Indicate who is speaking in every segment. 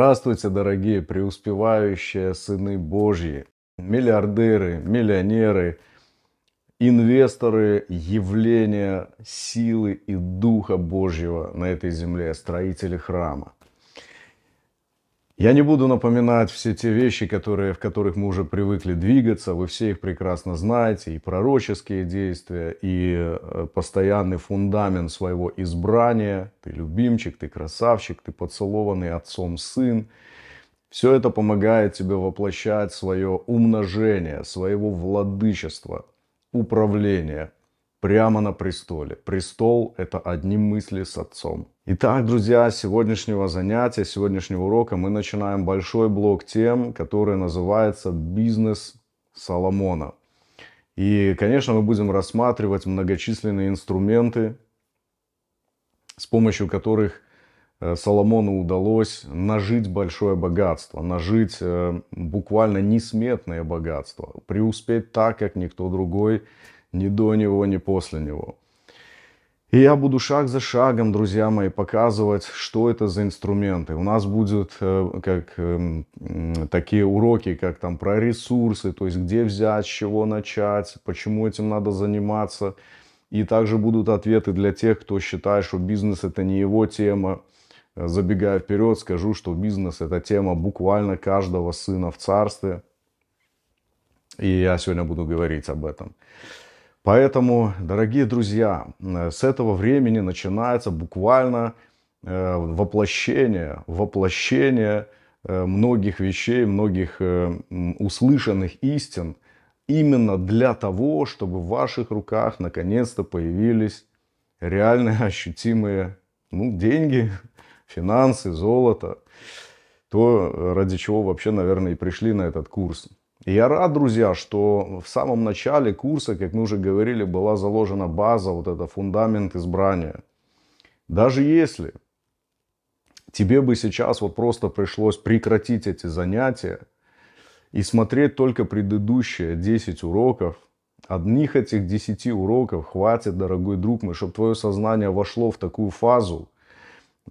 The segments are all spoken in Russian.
Speaker 1: Здравствуйте, дорогие преуспевающие сыны Божьи, миллиардеры, миллионеры, инвесторы явления силы и Духа Божьего на этой земле, строители храма. Я не буду напоминать все те вещи, которые, в которых мы уже привыкли двигаться, вы все их прекрасно знаете, и пророческие действия, и э, постоянный фундамент своего избрания, ты любимчик, ты красавчик, ты поцелованный отцом сын. Все это помогает тебе воплощать свое умножение, своего владычества, управления, прямо на престоле. Престол – это одни мысли с отцом. Итак, друзья, сегодняшнего занятия, сегодняшнего урока мы начинаем большой блок тем, который называется «Бизнес Соломона». И, конечно, мы будем рассматривать многочисленные инструменты, с помощью которых э, Соломону удалось нажить большое богатство, нажить э, буквально несметное богатство, преуспеть так, как никто другой ни до него, ни после него. И я буду шаг за шагом, друзья мои, показывать, что это за инструменты. У нас будут э, как, эм, такие уроки, как там про ресурсы, то есть где взять, с чего начать, почему этим надо заниматься. И также будут ответы для тех, кто считает, что бизнес это не его тема. Э, забегая вперед, скажу, что бизнес это тема буквально каждого сына в царстве. И я сегодня буду говорить об этом. Поэтому, дорогие друзья, с этого времени начинается буквально э, воплощение, воплощение э, многих вещей, многих э, услышанных истин именно для того, чтобы в ваших руках наконец-то появились реальные ощутимые ну, деньги, финансы, золото. То, ради чего вообще, наверное, и пришли на этот курс. Я рад, друзья, что в самом начале курса, как мы уже говорили, была заложена база, вот это фундамент избрания. Даже если тебе бы сейчас вот просто пришлось прекратить эти занятия и смотреть только предыдущие 10 уроков, одних этих 10 уроков хватит, дорогой друг мой, чтобы твое сознание вошло в такую фазу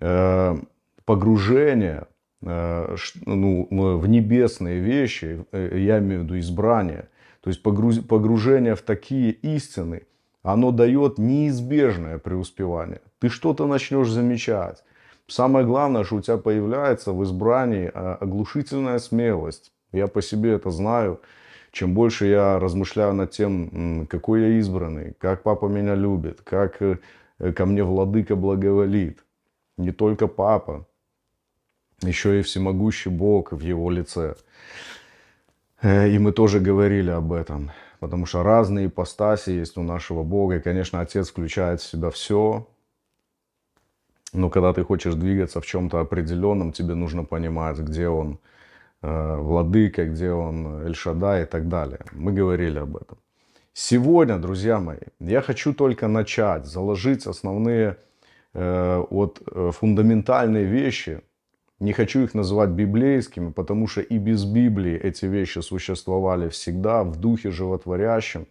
Speaker 1: э, погружения, Э, ну, в небесные вещи, э, я имею в виду избрание, то есть погружение в такие истины, оно дает неизбежное преуспевание. Ты что-то начнешь замечать. Самое главное, что у тебя появляется в избрании а, оглушительная смелость. Я по себе это знаю. Чем больше я размышляю над тем, какой я избранный, как папа меня любит, как э, ко мне владыка благоволит. Не только папа, еще и всемогущий Бог в его лице. Э, и мы тоже говорили об этом, потому что разные ипостаси есть у нашего Бога, и, конечно, Отец включает в себя все, но когда ты хочешь двигаться в чем-то определенном, тебе нужно понимать, где он э, владыка, где он Эльшада и так далее. Мы говорили об этом. Сегодня, друзья мои, я хочу только начать, заложить основные э, вот, э, фундаментальные вещи, не хочу их называть библейскими, потому что и без Библии эти вещи существовали всегда в духе животворящем,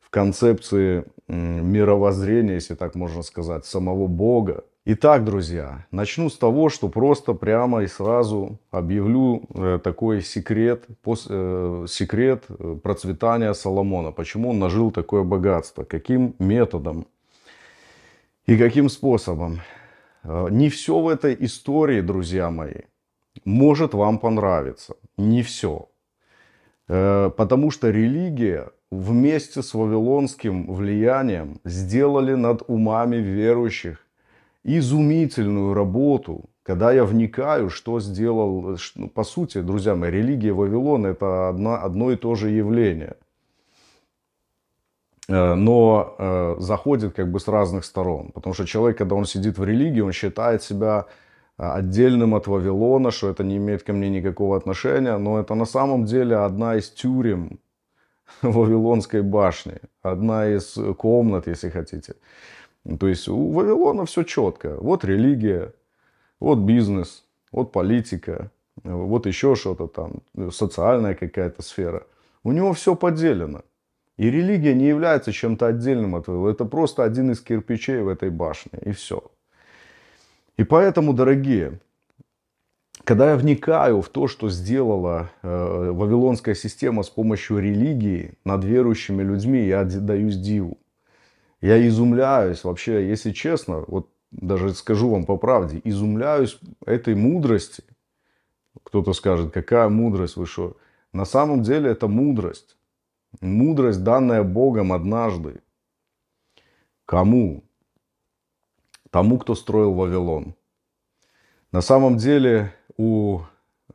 Speaker 1: в концепции мировоззрения, если так можно сказать, самого Бога. Итак, друзья, начну с того, что просто прямо и сразу объявлю э, такой секрет, э, секрет э, процветания Соломона. Почему он нажил такое богатство, каким методом и каким способом. Э, не все в этой истории, друзья мои, может вам понравиться. Не все. Э, потому что религия вместе с вавилонским влиянием сделали над умами верующих изумительную работу, когда я вникаю, что сделал, э, ну, по сути, друзья мои, религия Вавилона это одна, одно и то же явление – Э, но э, заходит как бы с разных сторон. Потому что человек, когда он сидит в религии, он считает себя э, отдельным от Вавилона, что это не имеет ко мне никакого отношения, но это на самом деле одна из тюрем Вавилонской башни, одна из комнат, если хотите. То есть у Вавилона все четко. Вот религия, вот бизнес, вот политика, вот еще что-то там, социальная какая-то сфера. У него все поделено. И религия не является чем-то отдельным от этого. Это просто один из кирпичей в этой башне. И все. И поэтому, дорогие, когда я вникаю в то, что сделала э, вавилонская система с помощью религии над верующими людьми, я даюсь диву. Я изумляюсь вообще, если честно, вот даже скажу вам по правде, изумляюсь этой мудрости. Кто-то скажет, какая мудрость, вы что? На самом деле это мудрость. Мудрость, данная Богом однажды. Кому? Тому, кто строил Вавилон. На самом деле у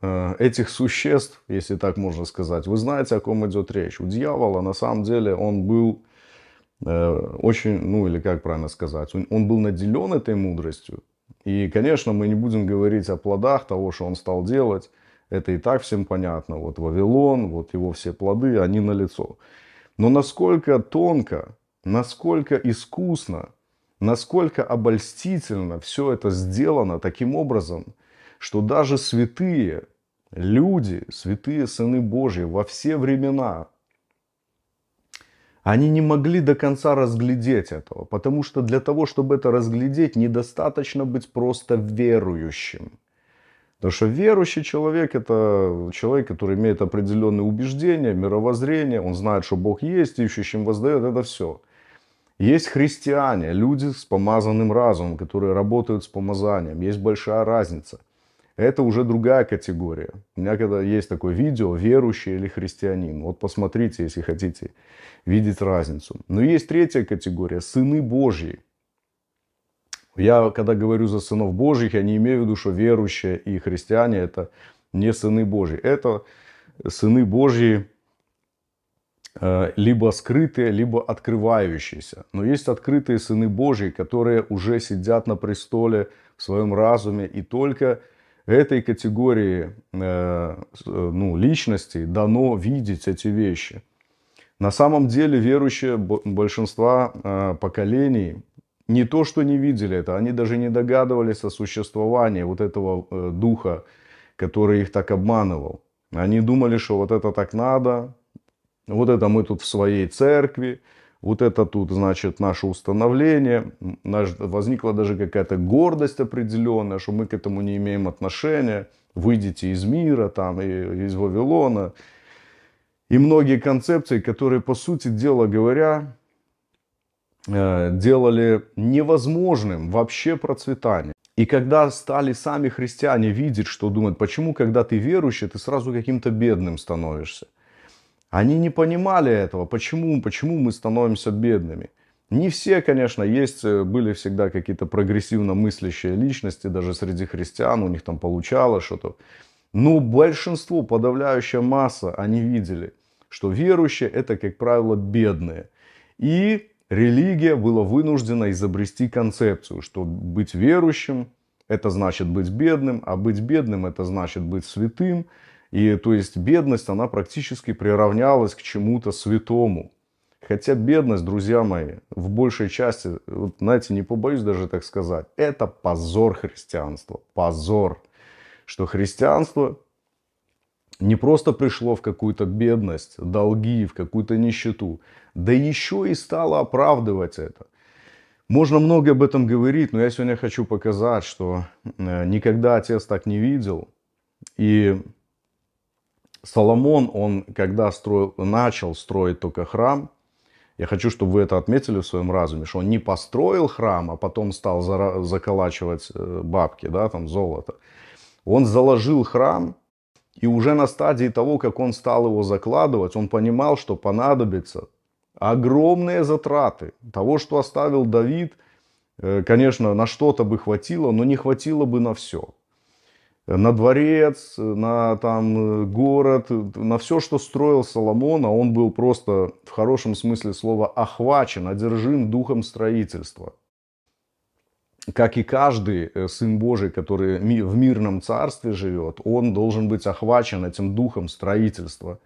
Speaker 1: э, этих существ, если так можно сказать, вы знаете, о ком идет речь. У дьявола на самом деле он был э, очень, ну или как правильно сказать, он был наделен этой мудростью. И, конечно, мы не будем говорить о плодах того, что он стал делать, это и так всем понятно. Вот Вавилон, вот его все плоды, они на лицо. Но насколько тонко, насколько искусно, насколько обольстительно все это сделано таким образом, что даже святые люди, святые сыны Божьи во все времена, они не могли до конца разглядеть этого, потому что для того, чтобы это разглядеть, недостаточно быть просто верующим. Потому что верующий человек – это человек, который имеет определенные убеждения, мировоззрение, он знает, что Бог есть, ищущим воздает, это все. Есть христиане, люди с помазанным разумом, которые работают с помазанием. Есть большая разница. Это уже другая категория. У меня когда есть такое видео «Верующий или христианин». Вот посмотрите, если хотите видеть разницу. Но есть третья категория – сыны Божьи. Я, когда говорю за сынов Божьих, я не имею в виду, что верующие и христиане – это не сыны Божьи. Это сыны Божьи э, либо скрытые, либо открывающиеся. Но есть открытые сыны Божьи, которые уже сидят на престоле в своем разуме, и только этой категории э, э, ну, личности дано видеть эти вещи. На самом деле верующие большинства поколений не то, что не видели это, они даже не догадывались о существовании вот этого э, духа, который их так обманывал. Они думали, что вот это так надо, вот это мы тут в своей церкви, вот это тут, значит, наше установление, наш, возникла даже какая-то гордость определенная, что мы к этому не имеем отношения, выйдите из мира, там, и из Вавилона. И многие концепции, которые, по сути дела говоря, Э, делали невозможным вообще процветание. И когда стали сами христиане видеть, что думают, почему, когда ты верующий, ты сразу каким-то бедным становишься. Они не понимали этого, почему, почему мы становимся бедными. Не все, конечно, есть, э, были всегда какие-то прогрессивно мыслящие личности, даже среди христиан, у них там получалось что-то. Но большинство, подавляющая масса, они видели, что верующие это, как правило, бедные. И Религия была вынуждена изобрести концепцию, что быть верующим – это значит быть бедным, а быть бедным – это значит быть святым. И то есть бедность, она практически приравнялась к чему-то святому. Хотя бедность, друзья мои, в большей части, вот, знаете, не побоюсь даже так сказать, это позор христианства, позор, что христианство не просто пришло в какую-то бедность, долги, в какую-то нищету, да еще и стало оправдывать это. Можно много об этом говорить, но я сегодня хочу показать, что э, никогда отец так не видел. И Соломон, он когда строил, начал строить только храм, я хочу, чтобы вы это отметили в своем разуме, что он не построил храм, а потом стал заколачивать э, бабки, да, там золото. Он заложил храм, и уже на стадии того, как он стал его закладывать, он понимал, что понадобятся огромные затраты. Того, что оставил Давид, э, конечно, на что-то бы хватило, но не хватило бы на все. На дворец, на там, э, город, на все, что строил Соломон, а он был просто в хорошем смысле слова охвачен, одержим духом строительства – как и каждый э, Сын Божий, который в мирном царстве живет, он должен быть охвачен этим духом строительства.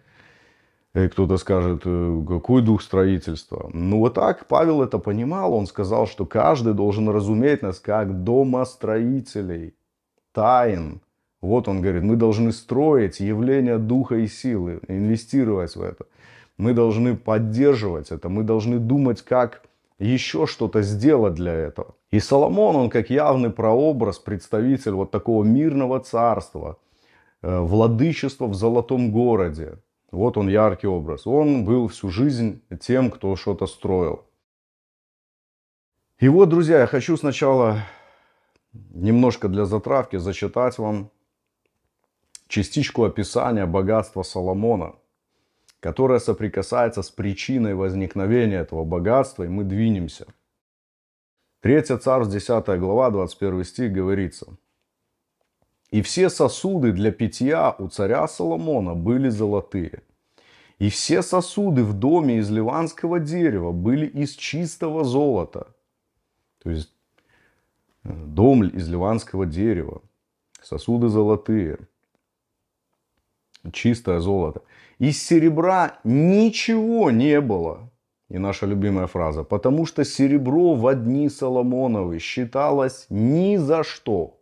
Speaker 1: И кто-то скажет, э, какой дух строительства? Ну вот так Павел это понимал. Он сказал, что каждый должен разуметь нас как домостроителей, тайн. Вот он говорит, мы должны строить явление духа и силы, инвестировать в это. Мы должны поддерживать это, мы должны думать, как еще что-то сделать для этого. И Соломон, он как явный прообраз, представитель вот такого мирного царства, э, владычества в золотом городе. Вот он яркий образ. Он был всю жизнь тем, кто что-то строил. И вот, друзья, я хочу сначала немножко для затравки зачитать вам частичку описания богатства Соломона, которое соприкасается с причиной возникновения этого богатства, и мы двинемся – 3 царь, 10 глава, 21 стих говорится. «И все сосуды для питья у царя Соломона были золотые, и все сосуды в доме из ливанского дерева были из чистого золота». То есть э, дом из ливанского дерева, сосуды золотые, чистое золото. Из серебра ничего не было – и наша любимая фраза, потому что серебро в одни Соломоновы считалось ни за что.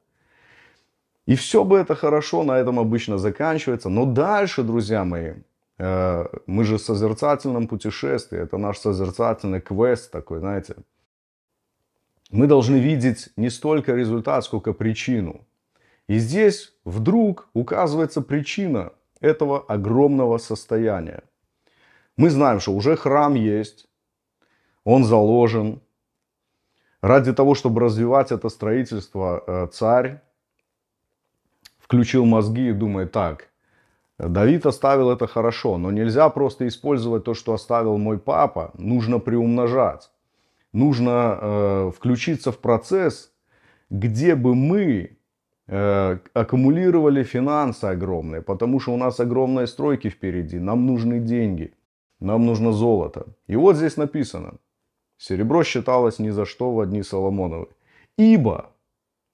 Speaker 1: И все бы это хорошо, на этом обычно заканчивается. Но дальше, друзья мои, э, мы же в созерцательном путешествии, это наш созерцательный квест такой, знаете. Мы должны видеть не столько результат, сколько причину. И здесь вдруг указывается причина этого огромного состояния. Мы знаем, что уже храм есть, он заложен. Ради того, чтобы развивать это строительство, э, царь включил мозги и думает так. Давид оставил это хорошо, но нельзя просто использовать то, что оставил мой папа. Нужно приумножать. Нужно э, включиться в процесс, где бы мы э, аккумулировали финансы огромные, потому что у нас огромные стройки впереди, нам нужны деньги. Нам нужно золото. И вот здесь написано. Серебро считалось ни за что в одни Соломоновы. Ибо,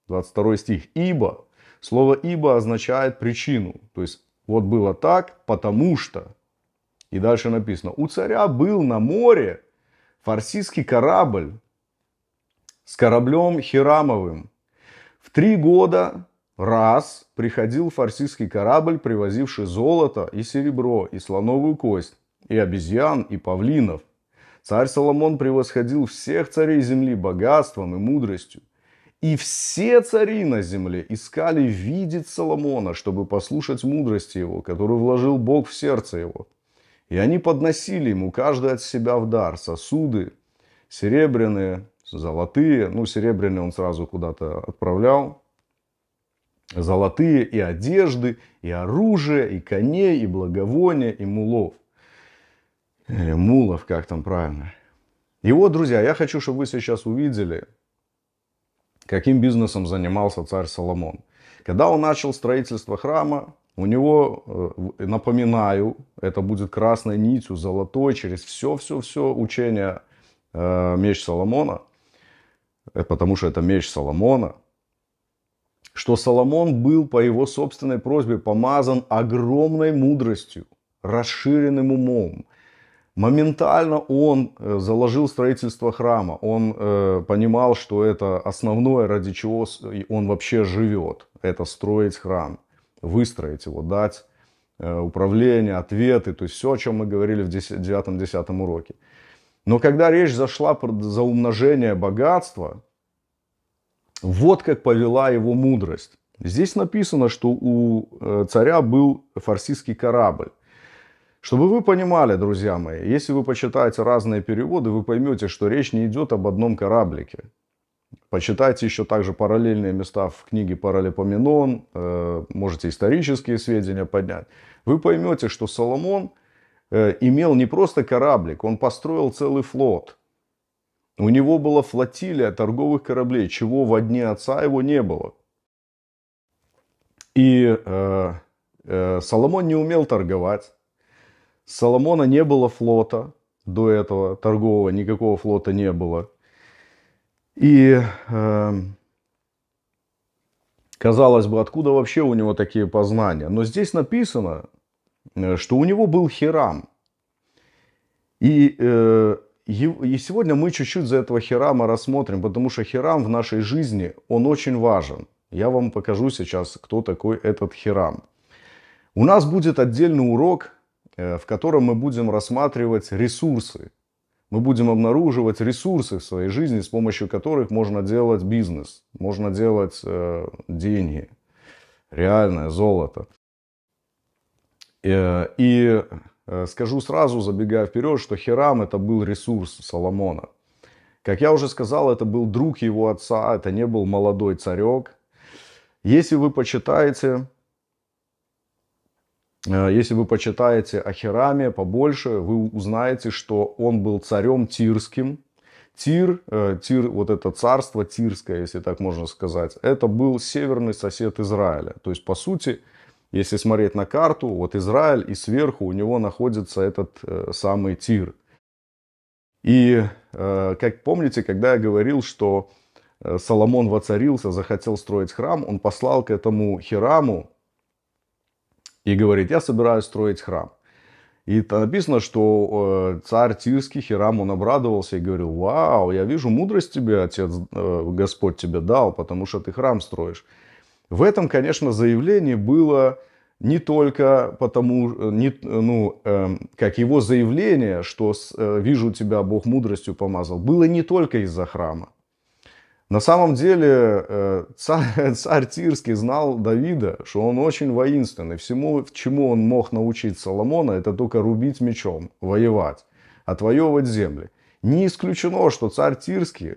Speaker 1: 22 стих, ибо, слово ибо означает причину. То есть вот было так, потому что. И дальше написано, у царя был на море фарсийский корабль с кораблем Хирамовым. В три года раз приходил фарсийский корабль, привозивший золото и серебро, и слоновую кость и обезьян, и павлинов. Царь Соломон превосходил всех царей земли богатством и мудростью. И все цари на земле искали видеть Соломона, чтобы послушать мудрости его, которую вложил Бог в сердце его. И они подносили ему каждый от себя в дар сосуды, серебряные, золотые. Ну, серебряные он сразу куда-то отправлял. Золотые и одежды, и оружие, и коней, и благовония, и мулов или э, Мулов, как там правильно. И вот, друзья, я хочу, чтобы вы сейчас увидели, каким бизнесом занимался царь Соломон. Когда он начал строительство храма, у него, э, напоминаю, это будет красной нитью, золотой, через все-все-все учение э, меч Соломона, потому что это меч Соломона, что Соломон был по его собственной просьбе помазан огромной мудростью, расширенным умом, Моментально он э, заложил строительство храма. Он э, понимал, что это основное, ради чего он вообще живет. Это строить храм, выстроить его, дать э, управление, ответы. То есть все, о чем мы говорили в 9-10 уроке. Но когда речь зашла за умножение богатства, вот как повела его мудрость. Здесь написано, что у э, царя был фарсийский корабль. Чтобы вы понимали, друзья мои, если вы почитаете разные переводы, вы поймете, что речь не идет об одном кораблике. Почитайте еще также параллельные места в книге Паралипоменон, э, можете исторические сведения поднять. Вы поймете, что Соломон э, имел не просто кораблик, он построил целый флот. У него была флотилия торговых кораблей, чего в дни отца его не было. И э, э, Соломон не умел торговать. Соломона не было флота до этого, торгового, никакого флота не было. И э, казалось бы, откуда вообще у него такие познания? Но здесь написано, э, что у него был Хирам. И, э, и сегодня мы чуть-чуть за этого Хирама рассмотрим, потому что Хирам в нашей жизни, он очень важен. Я вам покажу сейчас, кто такой этот Хирам. У нас будет отдельный урок Э, в котором мы будем рассматривать ресурсы. Мы будем обнаруживать ресурсы в своей жизни, с помощью которых можно делать бизнес, можно делать э, деньги, реальное золото. Э, и э, скажу сразу, забегая вперед, что Хирам это был ресурс Соломона. Как я уже сказал, это был друг его отца, это не был молодой царек. Если вы почитаете Э, если вы почитаете о Хераме побольше, вы узнаете, что он был царем тирским. Тир, э, Тир, вот это царство тирское, если так можно сказать, это был северный сосед Израиля. То есть, по сути, если смотреть на карту, вот Израиль и сверху у него находится этот э, самый Тир. И, как помните, когда я говорил, что Соломон воцарился, захотел строить храм, он послал к этому Хираму и говорит, я собираюсь строить храм. И там написано, что э, царь Тирский Хирам, он обрадовался и говорил, вау, я вижу мудрость тебе, отец, э, Господь тебе дал, потому что ты храм строишь. В этом, конечно, заявление было не только потому, не, ну, эм, как его заявление, что с, э, вижу тебя Бог мудростью помазал, было не только из-за храма. На самом деле э, царь, царь Тирский знал Давида, что он очень воинственный. Всему, чему он мог научить Соломона, это только рубить мечом, воевать, отвоевывать земли. Не исключено, что царь Тирский,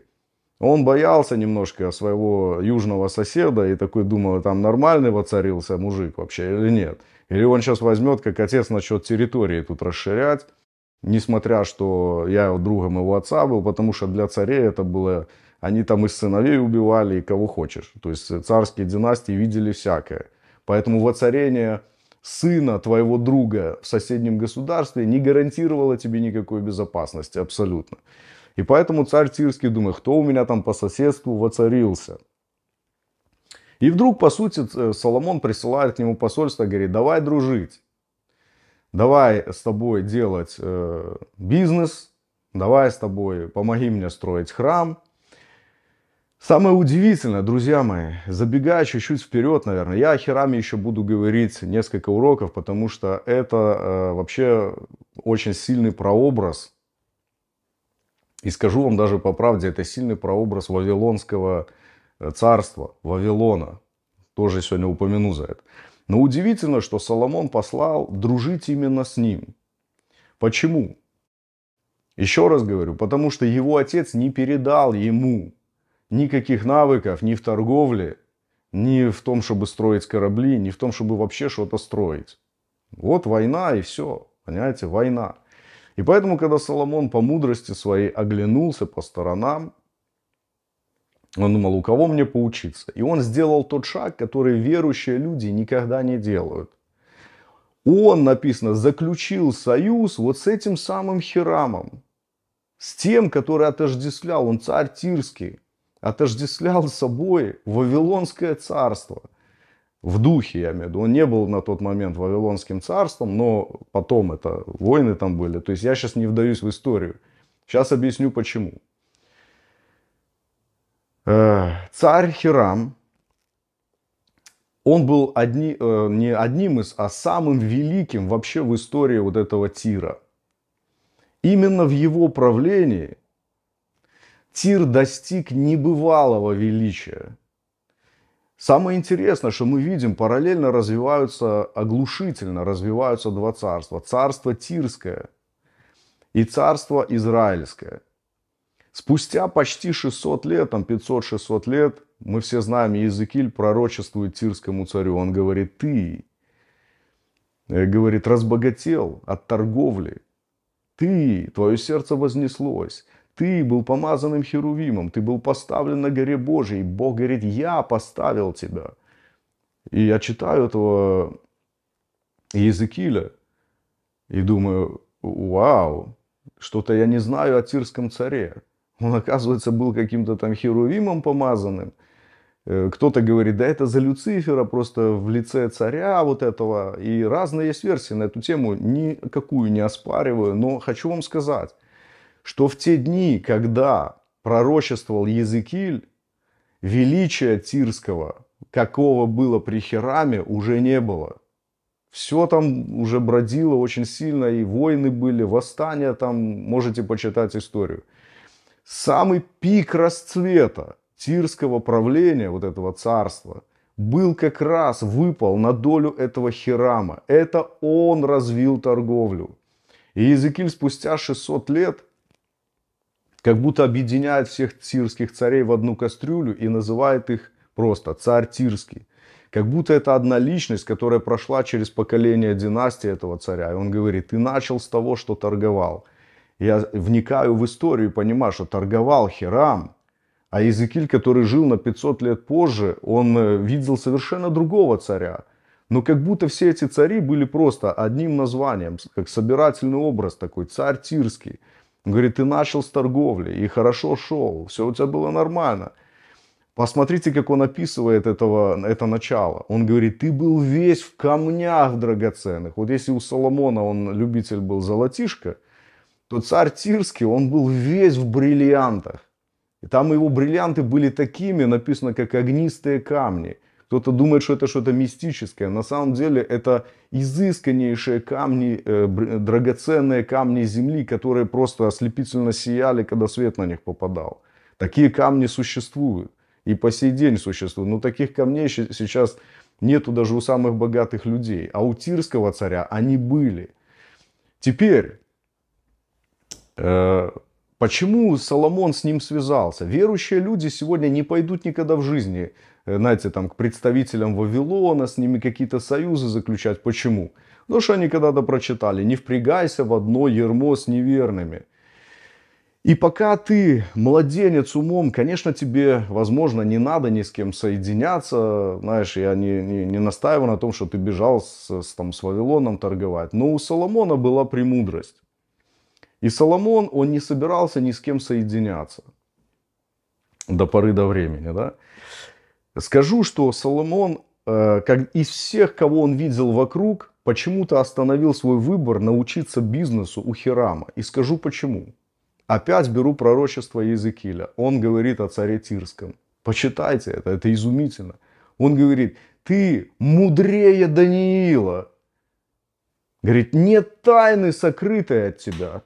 Speaker 1: он боялся немножко своего южного соседа и такой думал, там нормальный воцарился мужик вообще или нет. Или он сейчас возьмет, как отец, насчет территории тут расширять, несмотря что я другом его отца был, потому что для царей это было они там и сыновей убивали, и кого хочешь. То есть э, царские династии видели всякое. Поэтому воцарение сына твоего друга в соседнем государстве не гарантировало тебе никакой безопасности абсолютно. И поэтому царь Тирский думает, кто у меня там по соседству воцарился. И вдруг, по сути, э, Соломон присылает к нему посольство, говорит, давай дружить, давай с тобой делать э, бизнес, давай с тобой, помоги мне строить храм, Самое удивительное, друзья мои, забегая чуть-чуть вперед, наверное, я о Хираме еще буду говорить несколько уроков, потому что это э, вообще очень сильный прообраз. И скажу вам даже по правде, это сильный прообраз Вавилонского э, царства, Вавилона. Тоже сегодня упомяну за это. Но удивительно, что Соломон послал дружить именно с ним. Почему? Еще раз говорю, потому что его отец не передал ему никаких навыков ни в торговле, ни в том, чтобы строить корабли, ни в том, чтобы вообще что-то строить. Вот война и все. Понимаете, война. И поэтому, когда Соломон по мудрости своей оглянулся по сторонам, он думал, у кого мне поучиться? И он сделал тот шаг, который верующие люди никогда не делают. Он, написано, заключил союз вот с этим самым Хирамом. С тем, который отождествлял, он царь Тирский отождествлял собой Вавилонское царство. В духе, я имею в виду. Он не был на тот момент Вавилонским царством, но потом это войны там были. То есть я сейчас не вдаюсь в историю. Сейчас объясню почему. Э, царь Хирам, он был одни, э, не одним из, а самым великим вообще в истории вот этого Тира. Именно в его правлении Тир достиг небывалого величия. Самое интересное, что мы видим, параллельно развиваются, оглушительно развиваются два царства. Царство Тирское и царство Израильское. Спустя почти 600 лет, там 500-600 лет, мы все знаем, Иезекииль пророчествует тирскому царю. Он говорит, ты, э, говорит, разбогател от торговли. Ты, твое сердце вознеслось. Ты был помазанным Херувимом, ты был поставлен на горе Божией. Бог говорит, я поставил тебя. И я читаю этого Езекииля и думаю, вау, что-то я не знаю о тирском царе. Он, оказывается, был каким-то там херувимом помазанным. Э, кто-то говорит, да это за Люцифера, просто в лице царя вот этого. И разные есть версии на эту тему, никакую не оспариваю, но хочу вам сказать, что в те дни, когда пророчествовал Езекиль, величия Тирского, какого было при Хераме, уже не было. Все там уже бродило очень сильно, и войны были, восстания там, можете почитать историю. Самый пик расцвета тирского правления, вот этого царства, был как раз, выпал на долю этого Хирама. Это он развил торговлю. И Езекиль спустя 600 лет как будто объединяет всех тирских царей в одну кастрюлю и называет их просто царь тирский. Как будто это одна личность, которая прошла через поколение династии этого царя. И он говорит, ты начал с того, что торговал. Я вникаю в историю и понимаю, что торговал Херам, а Иезекииль, который жил на 500 лет позже, он э, видел совершенно другого царя. Но как будто все эти цари были просто одним названием, как собирательный образ такой, царь Тирский говорит, ты начал с торговли и хорошо шел, все у тебя было нормально. Посмотрите, как он описывает этого, это начало. Он говорит, ты был весь в камнях драгоценных. Вот если у Соломона он любитель был золотишка, то царь Тирский, он был весь в бриллиантах. И там его бриллианты были такими, написано, как огнистые камни кто-то думает, что это что-то мистическое. На самом деле это изысканнейшие камни, э, драгоценные камни земли, которые просто ослепительно сияли, когда свет на них попадал. Такие камни существуют и по сей день существуют. Но таких камней сейчас нету даже у самых богатых людей. А у тирского царя они были. Теперь, э, почему Соломон с ним связался? Верующие люди сегодня не пойдут никогда в жизни Э, знаете, там, к представителям Вавилона, с ними какие-то союзы заключать. Почему? Ну что они когда-то прочитали «Не впрягайся в одно ермо с неверными». И пока ты младенец умом, конечно, тебе, возможно, не надо ни с кем соединяться. Знаешь, я не, не, не настаиваю на том, что ты бежал с, с, там, с Вавилоном торговать. Но у Соломона была премудрость. И Соломон, он не собирался ни с кем соединяться до поры до времени, да? Скажу, что Соломон, э, как из всех, кого он видел вокруг, почему-то остановил свой выбор научиться бизнесу у Хирама. И скажу почему. Опять беру пророчество Езекииля. Он говорит о царе Тирском. Почитайте это, это изумительно. Он говорит, ты мудрее Даниила. Говорит, нет тайны, сокрытой от тебя.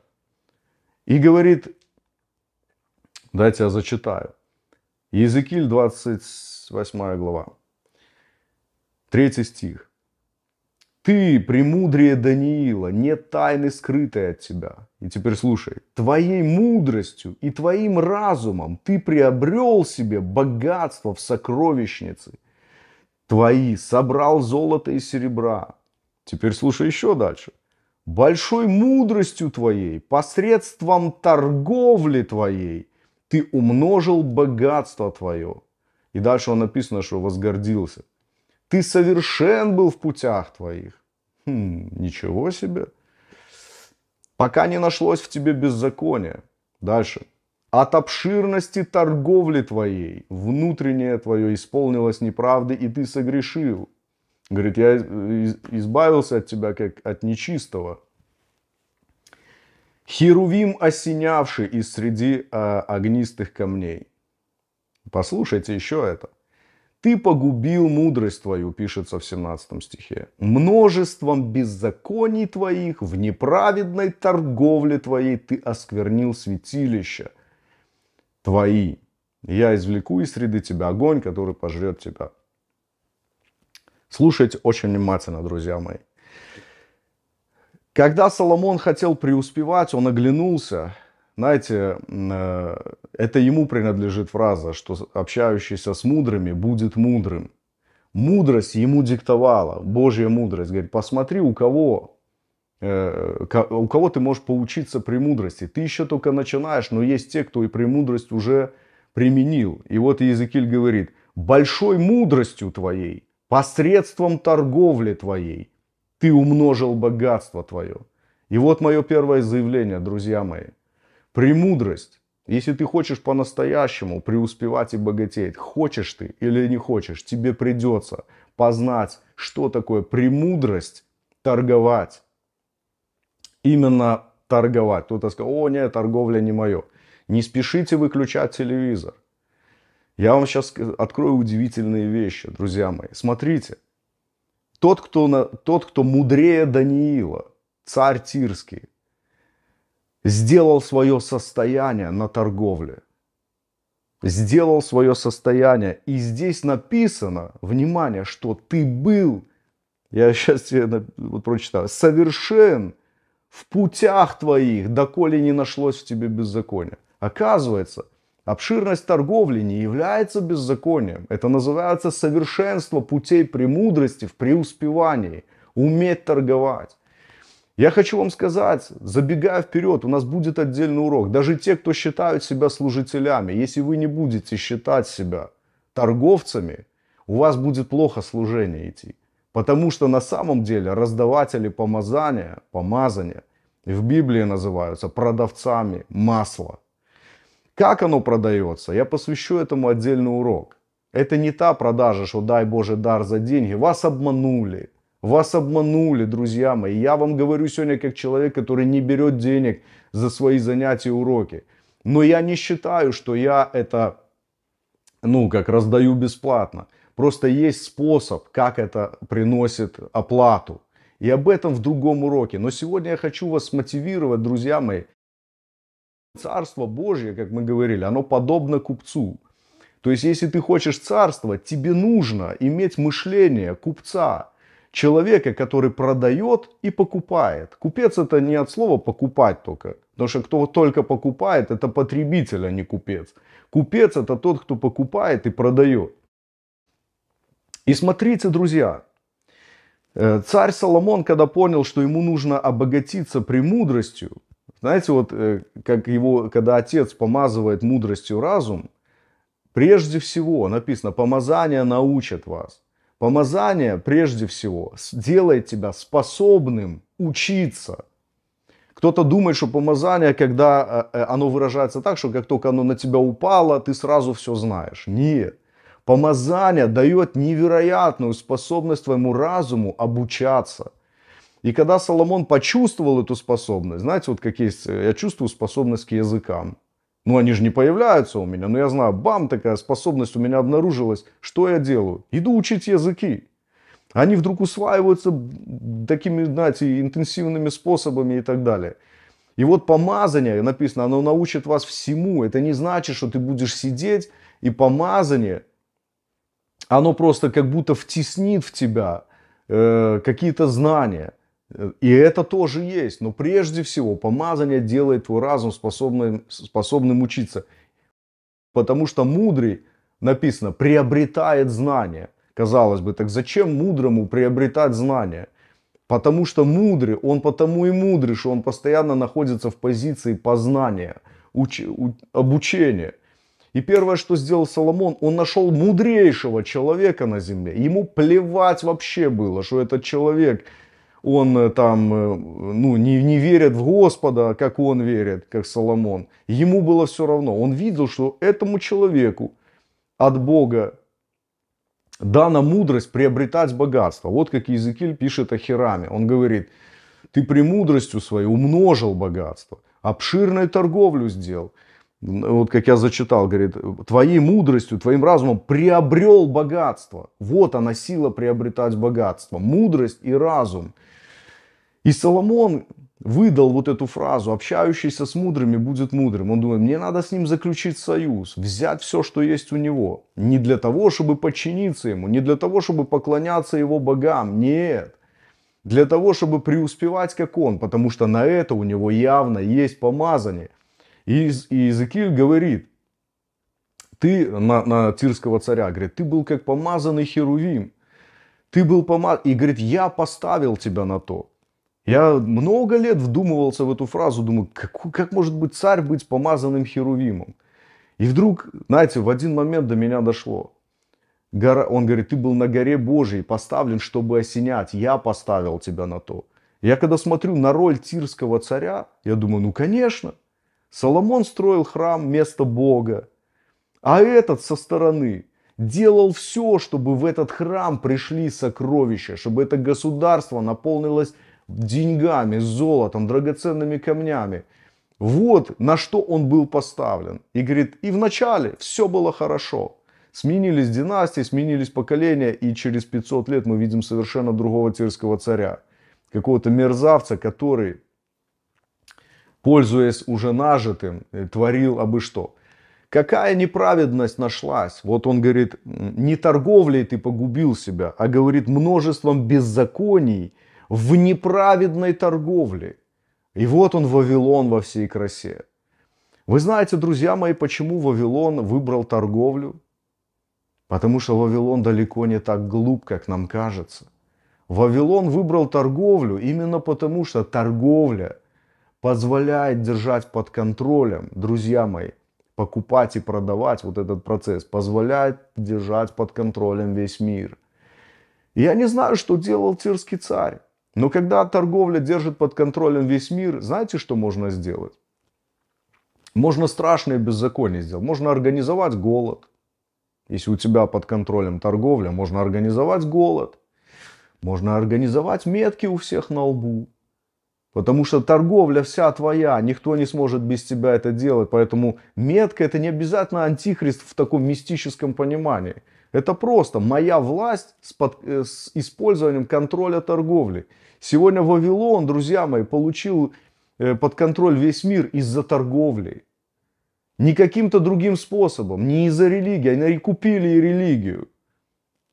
Speaker 1: И говорит, дайте я зачитаю. Езекиль 20, 28 глава. Третий стих. Ты, премудрее Даниила, нет тайны скрытой от тебя. И теперь слушай. Твоей мудростью и твоим разумом ты приобрел себе богатство в сокровищнице. Твои собрал золото и серебра. Теперь слушай еще дальше. Большой мудростью твоей, посредством торговли твоей, ты умножил богатство твое. И дальше он написано, что возгордился. Ты совершен был в путях твоих. Хм, ничего себе. Пока не нашлось в тебе беззакония. Дальше. От обширности торговли твоей внутреннее твое исполнилось неправды, и ты согрешил. Говорит, я избавился от тебя, как от нечистого. Херувим осенявший из среди э, огнистых камней. Послушайте еще это. «Ты погубил мудрость твою», пишется в 17 стихе, «множеством беззаконий твоих, в неправедной торговле твоей ты осквернил святилище твои. Я извлеку из среды тебя огонь, который пожрет тебя». Слушайте очень внимательно, друзья мои. Когда Соломон хотел преуспевать, он оглянулся знаете, э, это ему принадлежит фраза, что общающийся с мудрыми будет мудрым. Мудрость ему диктовала, Божья мудрость. Говорит, посмотри, у кого, э, у кого ты можешь поучиться мудрости. Ты еще только начинаешь, но есть те, кто и при премудрость уже применил. И вот Иезекииль говорит, большой мудростью твоей, посредством торговли твоей, ты умножил богатство твое. И вот мое первое заявление, друзья мои – Премудрость. Если ты хочешь по-настоящему преуспевать и богатеть, хочешь ты или не хочешь, тебе придется познать, что такое премудрость торговать. Именно торговать. Кто-то сказал, о нет, торговля не мое. Не спешите выключать телевизор. Я вам сейчас открою удивительные вещи, друзья мои. Смотрите. Тот, кто, на, тот, кто мудрее Даниила, царь Тирский, сделал свое состояние на торговле. Сделал свое состояние. И здесь написано, внимание, что ты был, я сейчас тебе вот прочитаю, совершен в путях твоих, доколе не нашлось в тебе беззакония. Оказывается, обширность торговли не является беззаконием. Это называется совершенство путей премудрости в преуспевании, уметь торговать. Я хочу вам сказать, забегая вперед, у нас будет отдельный урок. Даже те, кто считают себя служителями, если вы не будете считать себя торговцами, у вас будет плохо служение идти. Потому что на самом деле раздаватели помазания, помазания, в Библии называются продавцами масла. Как оно продается? Я посвящу этому отдельный урок. Это не та продажа, что дай Боже дар за деньги. Вас обманули вас обманули, друзья мои. Я вам говорю сегодня как человек, который не берет денег за свои занятия и уроки. Но я не считаю, что я это, ну, как раздаю бесплатно. Просто есть способ, как это приносит оплату. И об этом в другом уроке. Но сегодня я хочу вас мотивировать, друзья мои. Царство Божье, как мы говорили, оно подобно купцу. То есть, если ты хочешь царство, тебе нужно иметь мышление купца – человека, который продает и покупает. Купец это не от слова покупать только, потому что кто только покупает, это потребитель, а не купец. Купец это тот, кто покупает и продает. И смотрите, друзья, э, царь Соломон, когда понял, что ему нужно обогатиться премудростью, знаете, вот э, как его, когда отец помазывает мудростью разум, прежде всего написано, помазание научит вас. Помазание, прежде всего, делает тебя способным учиться. Кто-то думает, что помазание, когда э, э, оно выражается так, что как только оно на тебя упало, ты сразу все знаешь. Нет. Помазание дает невероятную способность твоему разуму обучаться. И когда Соломон почувствовал эту способность, знаете, вот как есть, э, я чувствую способность к языкам. Ну, они же не появляются у меня. Но ну, я знаю, бам, такая способность у меня обнаружилась. Что я делаю? Иду учить языки. Они вдруг усваиваются такими, знаете, интенсивными способами и так далее. И вот помазание, написано, оно научит вас всему. Это не значит, что ты будешь сидеть, и помазание, оно просто как будто втеснит в тебя э, какие-то знания – Э, и это тоже есть. Но прежде всего помазание делает твой разум способным, способным учиться. Потому что мудрый, написано, приобретает знания. Казалось бы, так зачем мудрому приобретать знания? Потому что мудрый, он потому и мудрый, что он постоянно находится в позиции познания, уч, у, обучения. И первое, что сделал Соломон, он нашел мудрейшего человека на земле. Ему плевать вообще было, что этот человек он э, там э, ну, не, не верит в Господа, как он верит, как Соломон. Ему было все равно. Он видел, что этому человеку от Бога дана мудрость приобретать богатство. Вот как Иезекииль пишет о Хераме. Он говорит, ты премудростью своей умножил богатство, обширную торговлю сделал. Вот как я зачитал, говорит, твоей мудростью, твоим разумом приобрел богатство. Вот она сила приобретать богатство. Мудрость и разум – и Соломон выдал вот эту фразу, общающийся с мудрыми будет мудрым. Он думает, мне надо с ним заключить союз, взять все, что есть у него. Не для того, чтобы подчиниться ему, не для того, чтобы поклоняться его богам, нет. Для того, чтобы преуспевать, как он, потому что на это у него явно есть помазание. И Иезекииль говорит, ты, на, на тирского царя, говорит, ты был как помазанный херувим. Ты был помазан, и говорит, я поставил тебя на то. Я много лет вдумывался в эту фразу, думаю, как, как может быть царь быть помазанным херувимом? И вдруг, знаете, в один момент до меня дошло. Гора, он говорит, ты был на горе Божьей, поставлен, чтобы осенять. Я поставил тебя на то. Я когда смотрю на роль тирского царя, я думаю, ну конечно. Соломон строил храм, место Бога. А этот со стороны делал все, чтобы в этот храм пришли сокровища, чтобы это государство наполнилось деньгами, золотом, драгоценными камнями. Вот на что он был поставлен. И говорит, и вначале все было хорошо. Сменились династии, сменились поколения, и через 500 лет мы видим совершенно другого тирского царя. Какого-то мерзавца, который, пользуясь уже нажитым, э, творил обы что. Какая неправедность нашлась? Вот он говорит, не торговлей ты погубил себя, а говорит множеством беззаконий – в неправедной торговле. И вот он, Вавилон во всей красе. Вы знаете, друзья мои, почему Вавилон выбрал торговлю? Потому что Вавилон далеко не так глуп, как нам кажется. Вавилон выбрал торговлю именно потому, что торговля позволяет держать под контролем, друзья мои, покупать и продавать вот этот процесс, позволяет держать под контролем весь мир. Я не знаю, что делал тирский царь. Но когда торговля держит под контролем весь мир, знаете, что можно сделать? Можно страшное беззаконие сделать. Можно организовать голод. Если у тебя под контролем торговля, можно организовать голод. Можно организовать метки у всех на лбу. Потому что торговля вся твоя, никто не сможет без тебя это делать. Поэтому метка это не обязательно антихрист в таком мистическом понимании. Это просто моя власть с, под, э, с использованием контроля торговли. Сегодня Вавилон, друзья мои, получил э, под контроль весь мир из-за торговли. Не каким-то другим способом, не из-за религии. Они купили и религию.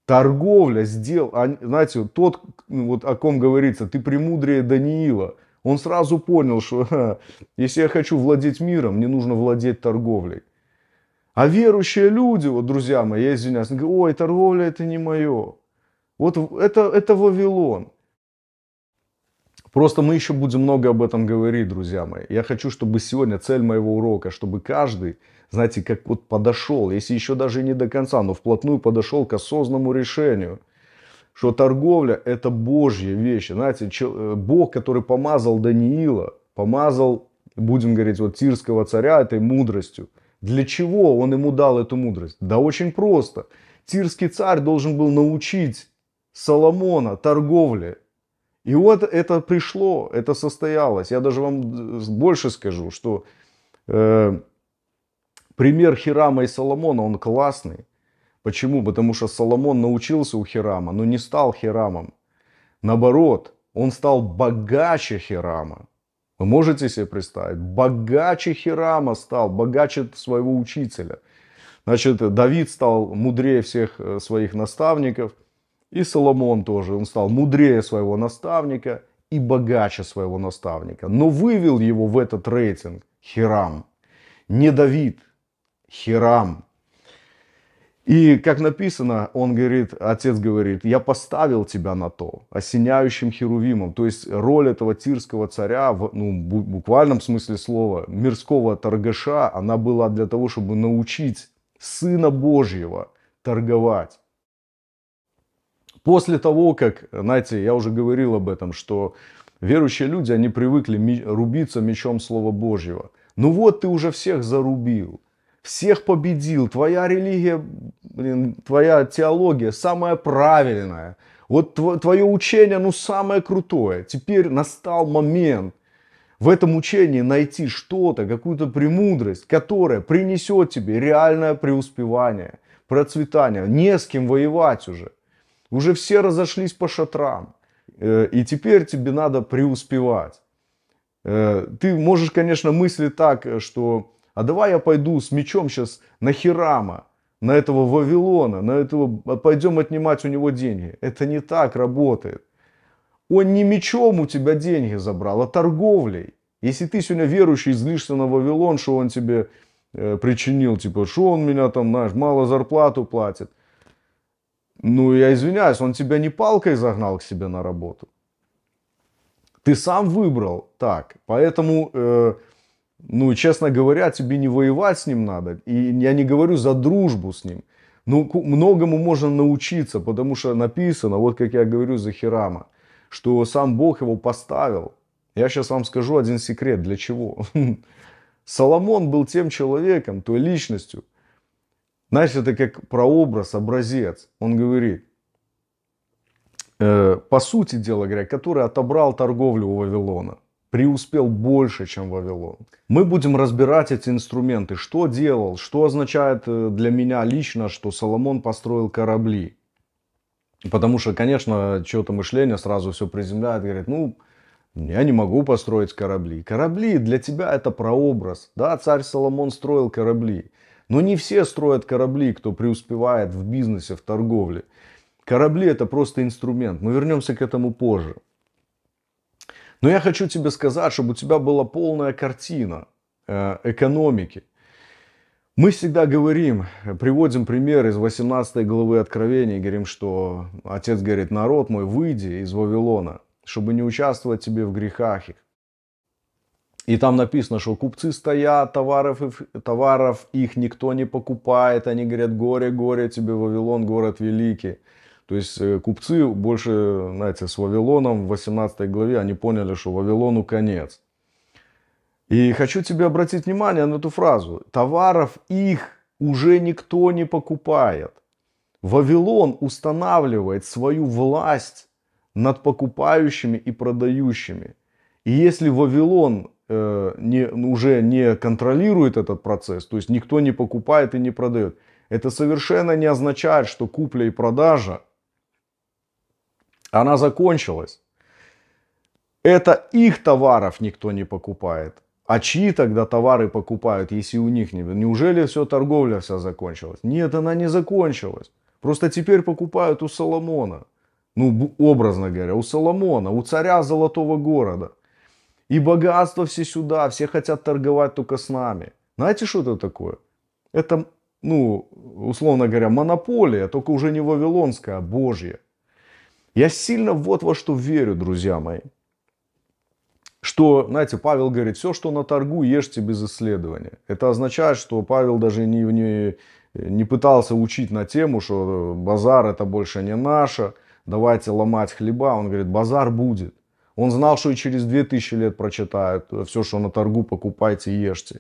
Speaker 1: Торговля сделала, знаете, тот, ну, вот о ком говорится, ты премудрее Даниила. Он сразу понял, что если я хочу владеть миром, мне нужно владеть торговлей. А верующие люди, вот, друзья мои, я извиняюсь, говорят, ой, торговля это не мое. Вот это, это Вавилон. Просто мы еще будем много об этом говорить, друзья мои. Я хочу, чтобы сегодня цель моего урока, чтобы каждый, знаете, как вот подошел, если еще даже не до конца, но вплотную подошел к осознанному решению, что торговля – это Божья вещь. Знаете, э, Бог, который помазал Даниила, помазал, будем говорить, вот тирского царя этой мудростью, для чего он ему дал эту мудрость? Да очень просто. Тирский царь должен был научить Соломона торговле. И вот это пришло, это состоялось. Я даже вам э, больше скажу, что э, пример Хирама и Соломона, он классный. Почему? Потому что Соломон научился у Хирама, но не стал Хирамом. Наоборот, он стал богаче Хирама. Вы можете себе представить? Богаче Хирама стал, богаче своего учителя. Значит, Давид стал мудрее всех э, своих наставников. И Соломон тоже. Он стал мудрее своего наставника и богаче своего наставника. Но вывел его в этот рейтинг Хирам. Не Давид, Хирам. И как написано, он говорит, отец говорит, я поставил тебя на то, осеняющим херувимом. То есть роль этого тирского царя, в ну, буквальном смысле слова, мирского торгаша, она была для того, чтобы научить Сына Божьего торговать. После того, как, знаете, я уже говорил об этом, что верующие люди, они привыкли рубиться мечом Слова Божьего. Ну вот ты уже всех зарубил – всех победил, твоя религия, блин, твоя теология самая правильная, вот твое учение, ну, самое крутое. Теперь настал момент в этом учении найти что-то, какую-то премудрость, которая принесет тебе реальное преуспевание, процветание, не с кем воевать уже. Уже все разошлись по шатрам, э, и теперь тебе надо преуспевать. Э, ты можешь, конечно, мыслить так, э, что а давай я пойду с мечом сейчас на Хирама, на этого Вавилона, на этого, а, пойдем отнимать у него деньги. Это не так работает. Он не мечом у тебя деньги забрал, а торговлей. Если ты сегодня верующий, злишься на Вавилон, что он тебе э, причинил, типа, что он меня там, знаешь, мало зарплату платит. Ну, я извиняюсь, он тебя не палкой загнал к себе на работу. Ты сам выбрал так. Поэтому э, ну, честно говоря, тебе не воевать с ним надо. И я не говорю за дружбу с ним. Ну, многому можно научиться, потому что написано, вот как я говорю за Хирама, что сам Бог его поставил. Я сейчас вам скажу один секрет, для чего. Соломон был тем человеком, той личностью. Знаешь, это как прообраз, образец. Он говорит, э, по сути дела говоря, который отобрал торговлю у Вавилона – преуспел больше, чем Вавилон. Мы будем разбирать эти инструменты, что делал, что означает э, для меня лично, что Соломон построил корабли. Потому что, конечно, чье-то мышление сразу все приземляет, говорит, ну, я не могу построить корабли. Корабли для тебя это прообраз. Да, царь Соломон строил корабли. Но не все строят корабли, кто преуспевает в бизнесе, в торговле. Корабли это просто инструмент. Мы вернемся к этому позже. Но я хочу тебе сказать, чтобы у тебя была полная картина э, экономики. Мы всегда говорим, приводим пример из 18 главы Откровения, говорим, что Отец говорит, народ мой, выйди из Вавилона, чтобы не участвовать тебе в грехах их. И там написано, что купцы стоят, товаров, товаров их никто не покупает. Они говорят, горе, горе тебе, Вавилон, город великий. То есть э, купцы больше, знаете, с Вавилоном в 18 главе, они поняли, что Вавилону конец. И хочу тебе обратить внимание на эту фразу. Товаров их уже никто не покупает. Вавилон устанавливает свою власть над покупающими и продающими. И если Вавилон э, не, уже не контролирует этот процесс, то есть никто не покупает и не продает, это совершенно не означает, что купля и продажа она закончилась. Это их товаров никто не покупает. А чьи тогда товары покупают, если у них не... Неужели все торговля вся закончилась? Нет, она не закончилась. Просто теперь покупают у Соломона. Ну, образно говоря, у Соломона, у царя Золотого Города. И богатство все сюда, все хотят торговать только с нами. Знаете, что это такое? Это, ну, условно говоря, монополия, только уже не вавилонская, а божья. Я сильно вот во что верю, друзья мои. Что, знаете, Павел говорит, все, что на торгу, ешьте без исследования. Это означает, что Павел даже не, не, не пытался учить на тему, что базар это больше не наше, давайте ломать хлеба. Он говорит, базар будет. Он знал, что и через 2000 лет прочитают все, что на торгу покупайте, ешьте.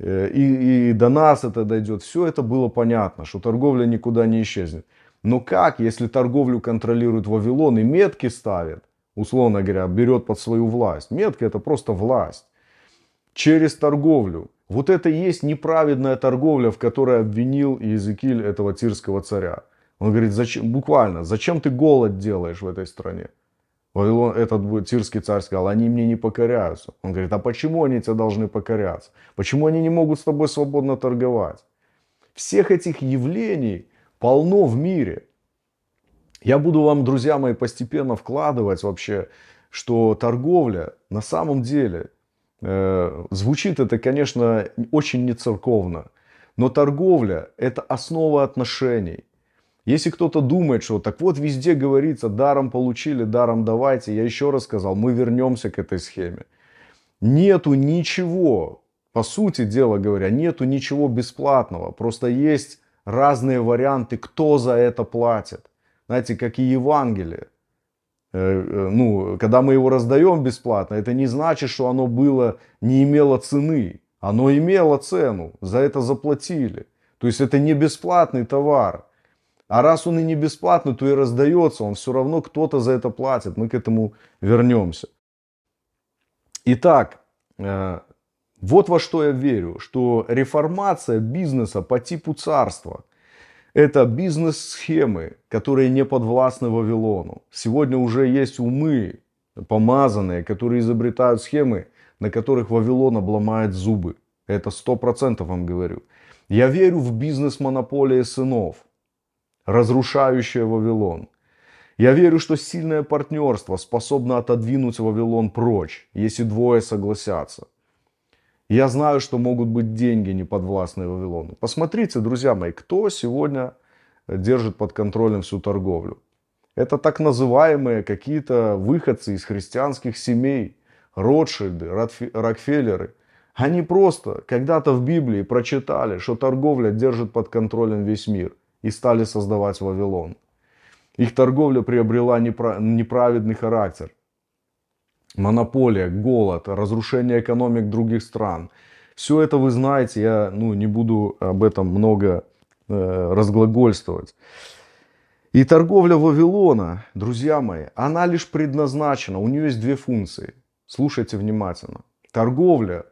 Speaker 1: Э, и, и до нас это дойдет. Все это было понятно, что торговля никуда не исчезнет. Но как, если торговлю контролирует Вавилон и метки ставит, условно говоря, берет под свою власть. Метка это просто власть. Через торговлю. Вот это и есть неправедная торговля, в которой обвинил Иезекииль этого тирского царя. Он говорит, зачем, буквально, зачем ты голод делаешь в этой стране? Вавилон, этот тирский царь сказал, они мне не покоряются. Он говорит, а почему они тебя должны покоряться? Почему они не могут с тобой свободно торговать? Всех этих явлений – полно в мире. Я буду вам, друзья мои, постепенно вкладывать вообще, что торговля на самом деле, э, звучит это, конечно, очень не церковно, но торговля – это основа отношений. Если кто-то думает, что так вот везде говорится, даром получили, даром давайте, я еще раз сказал, мы вернемся к этой схеме. Нету ничего, по сути дела говоря, нету ничего бесплатного, просто есть разные варианты, кто за это платит. Знаете, как и Евангелие. Э, э, ну, когда мы его раздаем бесплатно, это не значит, что оно было, не имело цены. Оно имело цену, за это заплатили. То есть это не бесплатный товар. А раз он и не бесплатный, то и раздается, он все равно кто-то за это платит. Мы к этому вернемся. Итак, э, вот во что я верю, что реформация бизнеса по типу царства – это бизнес-схемы, которые не подвластны Вавилону. Сегодня уже есть умы, помазанные, которые изобретают схемы, на которых Вавилон обломает зубы. Это сто процентов вам говорю. Я верю в бизнес-монополии сынов, разрушающие Вавилон. Я верю, что сильное партнерство способно отодвинуть Вавилон прочь, если двое согласятся. Я знаю, что могут быть деньги неподвластные Вавилону. Посмотрите, друзья мои, кто сегодня держит под контролем всю торговлю. Это так называемые какие-то выходцы из христианских семей, Ротшильды, Рокфеллеры. Они просто когда-то в Библии прочитали, что торговля держит под контролем весь мир и стали создавать Вавилон. Их торговля приобрела неправедный характер – монополия, голод, разрушение экономик других стран. Все это вы знаете, я ну, не буду об этом много э, разглагольствовать. И торговля Вавилона, друзья мои, она лишь предназначена, у нее есть две функции. Слушайте внимательно. Торговля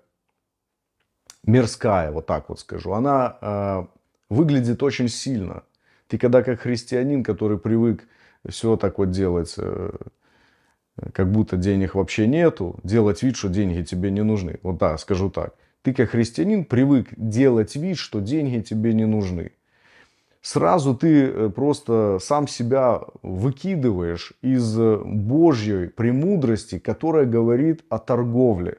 Speaker 1: мирская, вот так вот скажу, она э, выглядит очень сильно. Ты когда как христианин, который привык все так вот делать, э, как будто денег вообще нету, делать вид, что деньги тебе не нужны. Вот да, скажу так. Ты как христианин привык делать вид, что деньги тебе не нужны. Сразу ты э, просто сам себя выкидываешь из э, Божьей премудрости, которая говорит о торговле.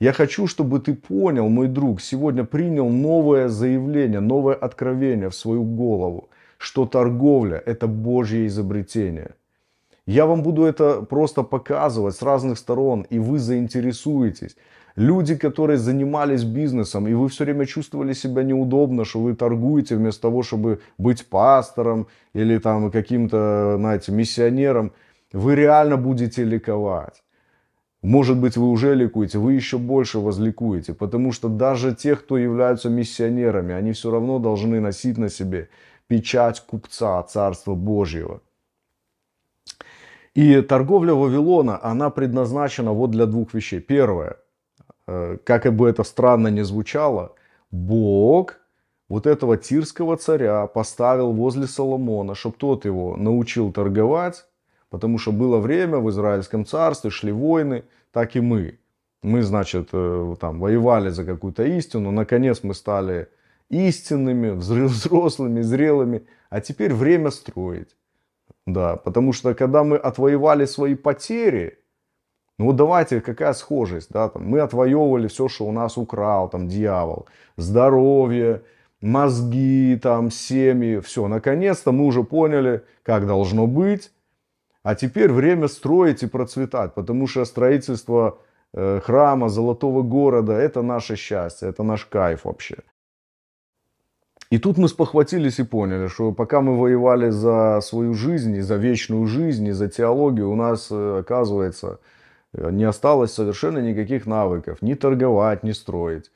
Speaker 1: Я хочу, чтобы ты понял, мой друг, сегодня принял новое заявление, новое откровение в свою голову, что торговля – это Божье изобретение – я вам буду это просто показывать с разных сторон, и вы заинтересуетесь. Люди, которые занимались бизнесом, и вы все время чувствовали себя неудобно, что вы торгуете вместо того, чтобы быть пастором или там каким-то, знаете, миссионером, вы реально будете ликовать. Может быть, вы уже ликуете, вы еще больше возликуете, потому что даже те, кто являются миссионерами, они все равно должны носить на себе печать купца Царства Божьего. И торговля Вавилона, она предназначена вот для двух вещей. Первое, э, как бы это странно не звучало, Бог вот этого тирского царя поставил возле Соломона, чтобы тот его научил торговать, потому что было время в Израильском царстве, шли войны, так и мы. Мы, значит, э, там воевали за какую-то истину, наконец мы стали истинными, взрослыми, зрелыми, а теперь время строить. Да, потому что когда мы отвоевали свои потери, ну вот давайте, какая схожесть, да, там, мы отвоевывали все, что у нас украл, там, дьявол, здоровье, мозги, там, семьи, все, наконец-то мы уже поняли, как должно быть, а теперь время строить и процветать, потому что строительство э, храма, золотого города, это наше счастье, это наш кайф вообще. И тут мы спохватились и поняли, что пока мы воевали за свою жизнь, и за вечную жизнь, и за теологию, у нас, э, оказывается, э, не осталось совершенно никаких навыков. Ни торговать, ни строить.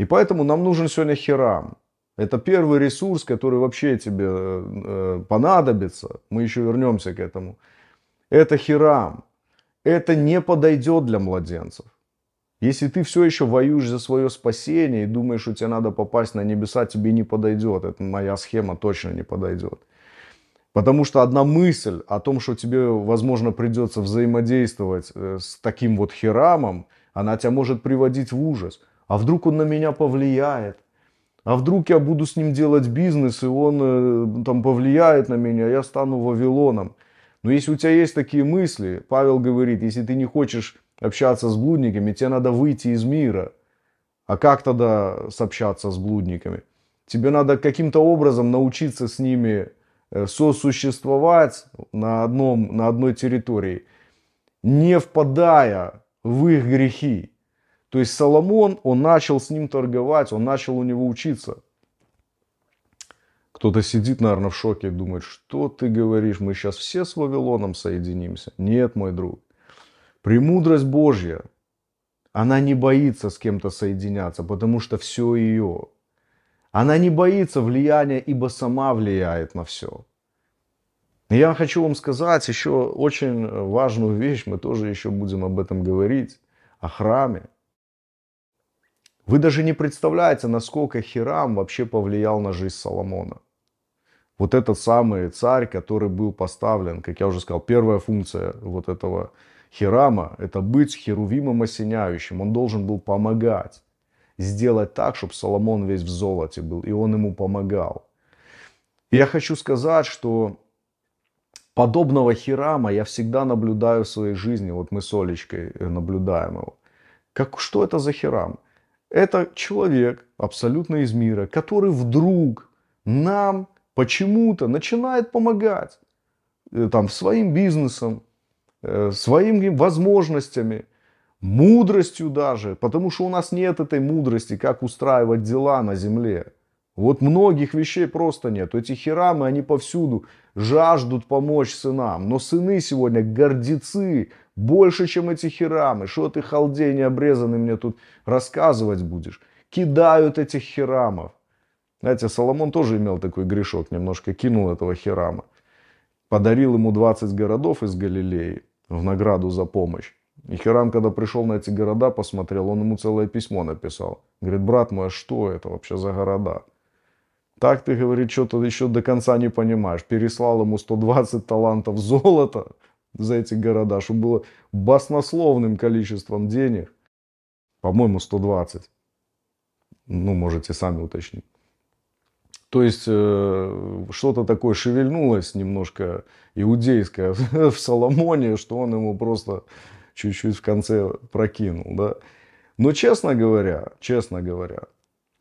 Speaker 1: И поэтому нам нужен сегодня херам. Это первый ресурс, который вообще тебе э, понадобится. Мы еще вернемся к этому. Это херам. Это не подойдет для младенцев. Если ты все еще воюешь за свое спасение и думаешь, что тебе надо попасть на небеса, тебе не подойдет. Это моя схема точно не подойдет. Потому что одна мысль о том, что тебе, возможно, придется взаимодействовать э, с таким вот херамом, она тебя может приводить в ужас. А вдруг он на меня повлияет? А вдруг я буду с ним делать бизнес, и он э, там повлияет на меня, я стану Вавилоном? Но если у тебя есть такие мысли, Павел говорит, если ты не хочешь общаться с блудниками, тебе надо выйти из мира. А как тогда сообщаться с блудниками? Тебе надо каким-то образом научиться с ними э, сосуществовать на, одном, на одной территории, не впадая в их грехи. То есть Соломон, он начал с ним торговать, он начал у него учиться. Кто-то сидит, наверное, в шоке и думает, что ты говоришь, мы сейчас все с Вавилоном соединимся. Нет, мой друг. Премудрость Божья, она не боится с кем-то соединяться, потому что все ее. Она не боится влияния, ибо сама влияет на все. Я хочу вам сказать еще очень важную вещь, мы тоже еще будем об этом говорить, о храме. Вы даже не представляете, насколько Хирам вообще повлиял на жизнь Соломона. Вот этот самый царь, который был поставлен, как я уже сказал, первая функция вот этого Хирама – это быть херувимом осеняющим. Он должен был помогать. Сделать так, чтобы Соломон весь в золоте был. И он ему помогал. Я хочу сказать, что подобного Хирама я всегда наблюдаю в своей жизни. Вот мы с Олечкой э, наблюдаем его. Как, что это за Хирам? Это человек абсолютно из мира, который вдруг нам почему-то начинает помогать э, там, своим бизнесом, Э, своими возможностями, мудростью даже, потому что у нас нет этой мудрости, как устраивать дела на земле. Вот многих вещей просто нет. Эти херамы, они повсюду жаждут помочь сынам. Но сыны сегодня гордецы больше, чем эти херамы. Что ты, халдей необрезанный, мне тут рассказывать будешь? Кидают этих херамов. Знаете, Соломон тоже имел такой грешок, немножко кинул этого херама. Подарил ему 20 городов из Галилеи в награду за помощь. И Хирам, когда пришел на эти города, посмотрел, он ему целое письмо написал. Говорит, брат мой, а что это вообще за города? Так ты, говорит, что-то еще до конца не понимаешь. Переслал ему 120 талантов золота за эти города, что было баснословным количеством денег. По-моему, 120. Ну, можете сами уточнить. То есть э, что-то такое шевельнулось немножко иудейское в Соломоне, что он ему просто чуть-чуть в конце прокинул. Да? Но честно говоря, честно говоря,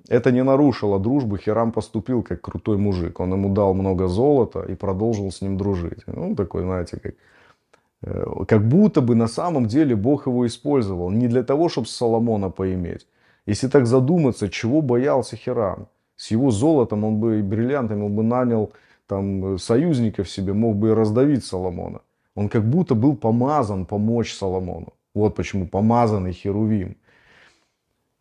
Speaker 1: это не нарушило дружбу Херам поступил как крутой мужик. Он ему дал много золота и продолжил с ним дружить. Ну, такой, знаете, как, э, как будто бы на самом деле Бог его использовал. Не для того, чтобы Соломона поиметь. Если так задуматься, чего боялся Херам – с его золотом он бы и бриллиантами, он бы нанял там э, союзников себе, мог бы и раздавить Соломона. Он как будто был помазан помочь Соломону. Вот почему помазанный Херувим.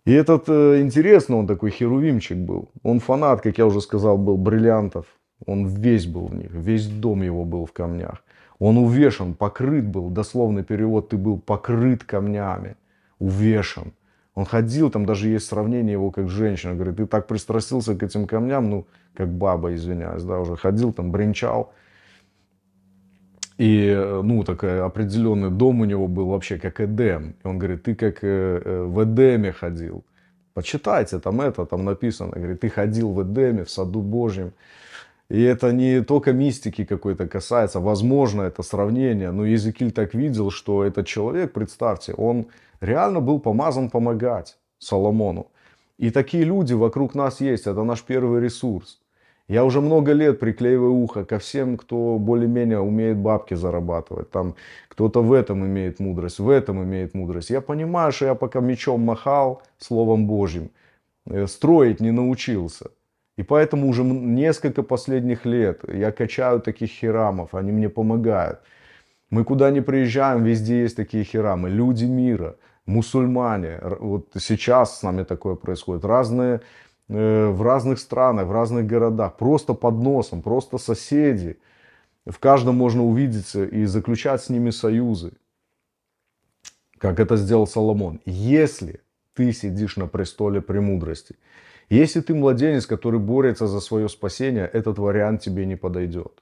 Speaker 1: И этот, э, интересно, он такой херувимчик был. Он фанат, как я уже сказал, был бриллиантов. Он весь был в них, весь дом его был в камнях. Он увешан, покрыт был. Дословный перевод, ты был покрыт камнями, увешан. Он ходил, там даже есть сравнение его как женщина. Говорит, ты так пристрастился к этим камням, ну, как баба, извиняюсь, да, уже ходил, там, бренчал. И, ну, такой определенный дом у него был вообще как Эдем. И он говорит, ты как э, э, в Эдеме ходил. Почитайте, там это, там написано. Говорит, ты ходил в Эдеме, в саду Божьем. И это не только мистики какой-то касается. Возможно, это сравнение. Но Езекиль так видел, что этот человек, представьте, он реально был помазан помогать Соломону. И такие люди вокруг нас есть, это наш первый ресурс. Я уже много лет приклеиваю ухо ко всем, кто более-менее умеет бабки зарабатывать. Там кто-то в этом имеет мудрость, в этом имеет мудрость. Я понимаю, что я пока мечом махал, словом Божьим, э, строить не научился. И поэтому уже несколько последних лет я качаю таких херамов, они мне помогают. Мы куда ни приезжаем, везде есть такие херамы, люди мира – мусульмане. Вот сейчас с нами такое происходит. Разные э, в разных странах, в разных городах, просто под носом, просто соседи. В каждом можно увидеться и заключать с ними союзы, как это сделал Соломон. Если ты сидишь на престоле премудрости, если ты младенец, который борется за свое спасение, этот вариант тебе не подойдет.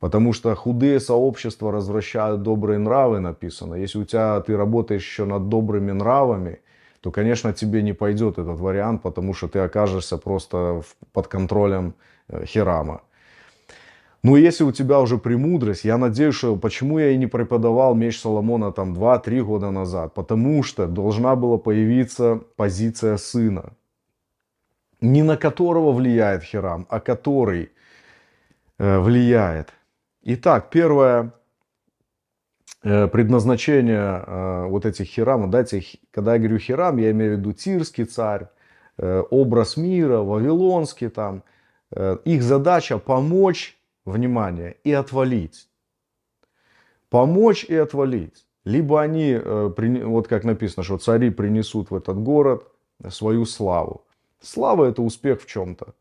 Speaker 1: Потому что худые сообщества развращают добрые нравы, написано. Если у тебя ты работаешь еще над добрыми нравами, то, конечно, тебе не пойдет этот вариант, потому что ты окажешься просто под контролем э, Хирама. Но ну, если у тебя уже премудрость, я надеюсь, что почему я и не преподавал меч Соломона там 2-3 года назад? Потому что должна была появиться позиция сына. Не на которого влияет Хирам, а который э, влияет. Итак, первое э, предназначение э, вот этих херам, да, когда я говорю херам, я имею в виду тирский царь, э, образ мира, вавилонский там, их задача помочь, внимание, и отвалить. Помочь и отвалить. Либо они, вот как написано, что цари принесут в этот город свою славу. Слава это успех в чем-то.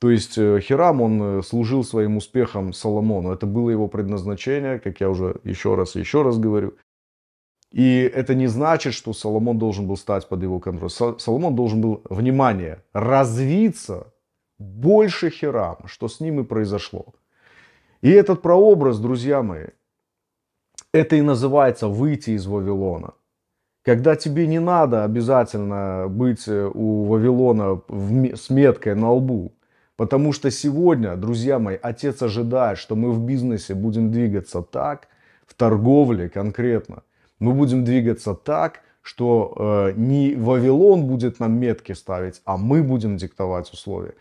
Speaker 1: То есть э, Хирам, он э, служил своим успехом Соломону. Это было его предназначение, как я уже еще раз и еще раз говорю. И это не значит, что Соломон должен был стать под его контроль. Соломон должен был, внимание, развиться больше Хирам, что с ним и произошло. И этот прообраз, друзья мои, это и называется выйти из Вавилона. Когда тебе не надо обязательно быть э, у Вавилона в, с меткой на лбу, Потому что сегодня, друзья мои, отец ожидает, что мы в бизнесе будем двигаться так, в торговле конкретно, мы будем двигаться так, что э, не Вавилон будет нам метки ставить, а мы будем диктовать условия.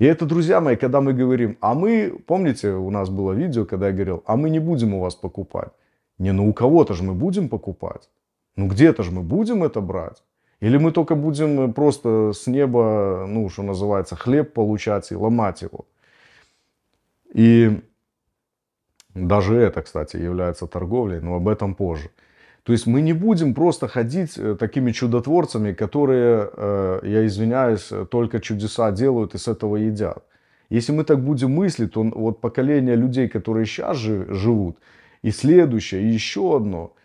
Speaker 1: И это, друзья мои, когда мы говорим, а мы, помните, у нас было видео, когда я говорил, а мы не будем у вас покупать. Не, ну у кого-то же мы будем покупать. Ну где-то же мы будем это брать. Или мы только будем э, просто с неба, ну, что называется, хлеб получать и ломать его. И даже это, кстати, является торговлей, но об этом позже. То есть мы не будем просто ходить э, такими чудотворцами, которые, э, я извиняюсь, только чудеса делают и с этого едят. Если мы так будем мыслить, то вот поколение людей, которые сейчас живут, и следующее, и еще одно –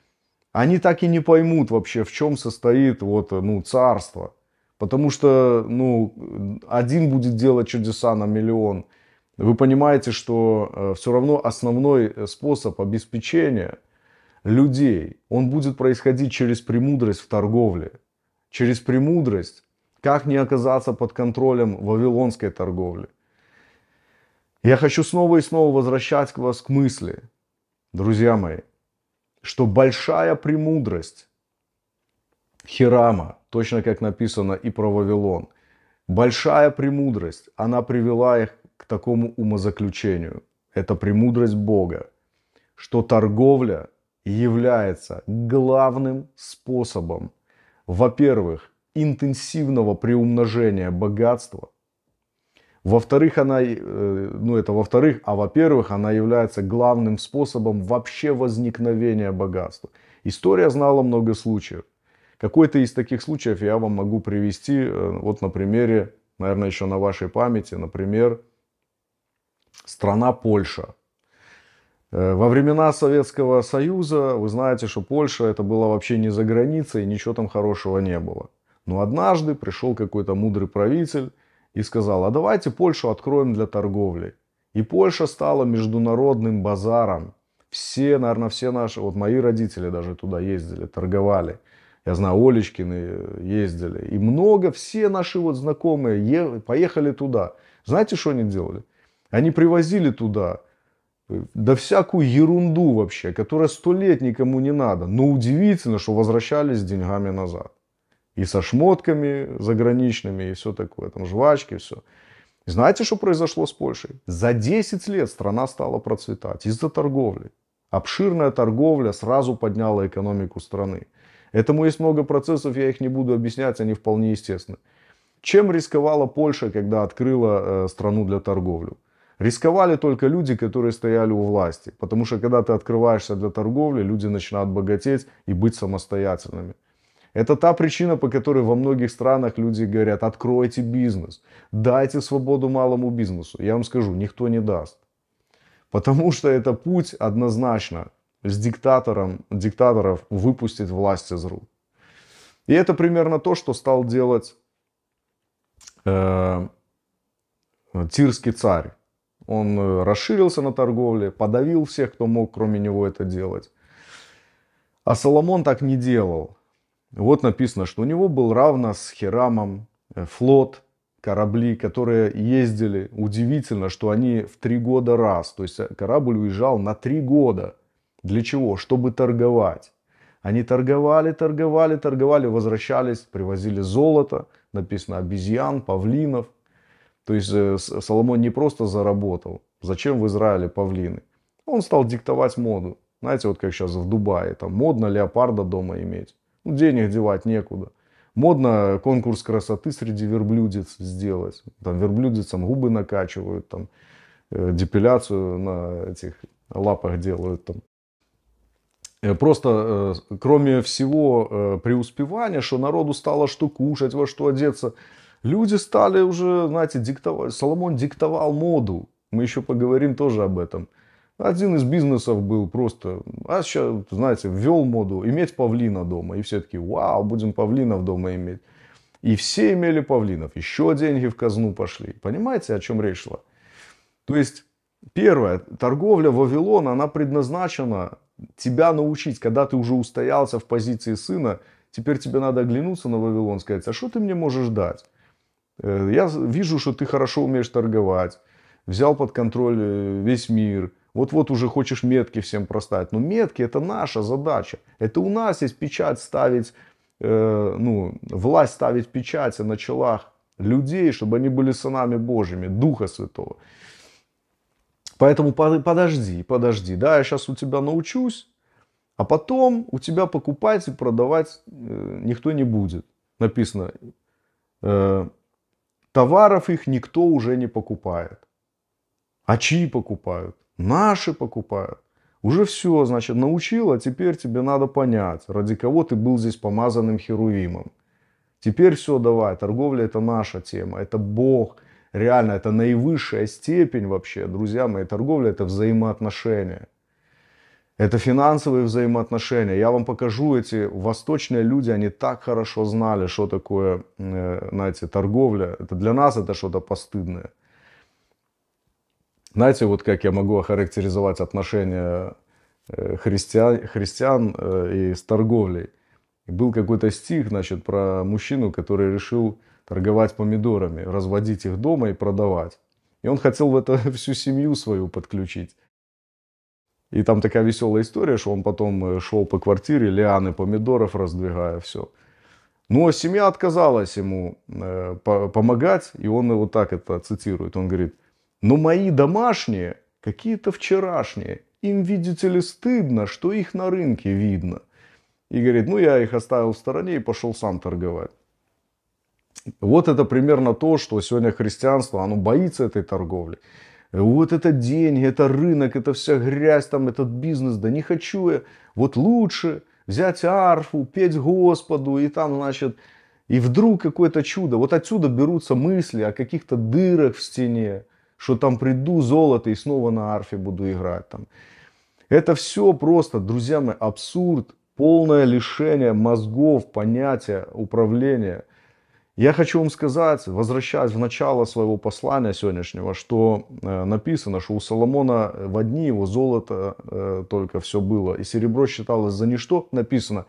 Speaker 1: они так и не поймут вообще, в чем состоит вот, ну, царство. Потому что, ну, один будет делать чудеса на миллион. Вы понимаете, что э, все равно основной э, способ обеспечения людей, он будет происходить через премудрость в торговле. Через премудрость, как не оказаться под контролем вавилонской торговли. Я хочу снова и снова возвращать вас к мысли, друзья мои, что большая премудрость Хирама, точно как написано и про Вавилон, большая премудрость, она привела их к такому умозаключению. Это премудрость Бога, что торговля является главным способом, во-первых, интенсивного приумножения богатства, во-вторых, она, э, ну это во-вторых, а во-первых, она является главным способом вообще возникновения богатства. История знала много случаев. Какой-то из таких случаев я вам могу привести, э, вот на примере, наверное, еще на вашей памяти, например, страна Польша. Э, во времена Советского Союза, вы знаете, что Польша это было вообще не за границей, ничего там хорошего не было. Но однажды пришел какой-то мудрый правитель, и сказал, а давайте Польшу откроем для торговли. И Польша стала международным базаром. Все, наверное, все наши, вот мои родители даже туда ездили, торговали. Я знаю, Олечкины ездили. И много, все наши вот знакомые поехали туда. Знаете, что они делали? Они привозили туда э, да всякую ерунду вообще, которая сто лет никому не надо. Но удивительно, что возвращались с деньгами назад. И со шмотками заграничными, и все такое, там жвачки, все. Знаете, что произошло с Польшей? За 10 лет страна стала процветать из-за торговли. Обширная торговля сразу подняла экономику страны. Этому есть много процессов, я их не буду объяснять, они вполне естественны. Чем рисковала Польша, когда открыла э, страну для торговли? Рисковали только люди, которые стояли у власти. Потому что когда ты открываешься для торговли, люди начинают богатеть и быть самостоятельными. Это та причина, по которой во многих странах люди говорят, откройте бизнес, дайте свободу малому бизнесу. Я вам скажу, никто не даст. Потому что это путь однозначно с диктатором, диктаторов выпустить власть из рук. И это примерно то, что стал делать э, тирский царь. Он э, расширился на торговле, подавил всех, кто мог, кроме него, это делать. А Соломон так не делал. Вот написано, что у него был равно с Херамом э, флот, корабли, которые ездили. Удивительно, что они в три года раз. То есть э, корабль уезжал на три года. Для чего? Чтобы торговать. Они торговали, торговали, торговали, возвращались, привозили золото, написано обезьян, павлинов. То есть э, Соломон не просто заработал. Зачем в Израиле павлины? Он стал диктовать моду. Знаете, вот как сейчас в Дубае, там модно леопарда дома иметь. Денег девать некуда. Модно конкурс красоты среди верблюдец сделать. Там верблюдицам губы накачивают, там э, депиляцию на этих лапах делают. Там. Э, просто, э, кроме всего преуспевания, что народу стало что кушать, во что одеться, люди стали уже, знаете, диктовать. Соломон диктовал моду. Мы еще поговорим тоже об этом. Один из бизнесов был просто, а сейчас, знаете, ввел моду иметь павлина дома. И все такие, вау, будем павлинов дома иметь. И все имели павлинов. Еще деньги в казну пошли. Понимаете, о чем речь шла? То есть, первое, торговля Вавилона, она предназначена тебя научить, когда ты уже устоялся в позиции сына, теперь тебе надо оглянуться на Вавилон и сказать, а что ты мне можешь дать? Э, я вижу, что ты хорошо умеешь торговать, взял под контроль э, весь мир – вот-вот уже хочешь метки всем проставить. Но метки это наша задача. Это у нас есть печать ставить, э, ну, власть ставить печати на челах людей, чтобы они были сынами Божьими, Духа Святого. Поэтому подожди, подожди, да, я сейчас у тебя научусь, а потом у тебя покупать и продавать э, никто не будет. Написано, э, товаров их никто уже не покупает. А чьи покупают? Наши покупают. Уже все, значит, научил, а теперь тебе надо понять, ради кого ты был здесь помазанным херувимом. Теперь все, давай, торговля это наша тема, это Бог. Реально, это наивысшая степень вообще, друзья мои, торговля это взаимоотношения. Это финансовые взаимоотношения. Я вам покажу эти восточные люди, они так хорошо знали, что такое, э, знаете, торговля. Это для нас это что-то постыдное. Знаете, вот как я могу охарактеризовать отношения э, христиан, христиан э, и с торговлей. Был какой-то стих, значит, про мужчину, который решил торговать помидорами, разводить их дома и продавать. И он хотел в это всю семью свою подключить. И там такая веселая история, что он потом э, шел по квартире, лианы помидоров раздвигая, все. Но ну, а семья отказалась ему помогать, и он вот так это цитирует. Он говорит – но мои домашние какие-то вчерашние. Им, видите ли, стыдно, что их на рынке видно. И говорит, ну я их оставил в стороне и пошел сам торговать. Вот это примерно то, что сегодня христианство, оно боится этой торговли. Вот это деньги, это рынок, это вся грязь, там этот бизнес, да не хочу я. Вот лучше взять арфу, петь Господу и там, значит, и вдруг какое-то чудо. Вот отсюда берутся мысли о каких-то дырах в стене, что там приду, золото и снова на арфе буду играть там. Это все просто, друзья мои, абсурд, полное лишение мозгов, понятия, управления. Я хочу вам сказать, возвращаясь в начало своего послания сегодняшнего, что э, написано, что у Соломона в одни его золото э, только все было, и серебро считалось за ничто, написано,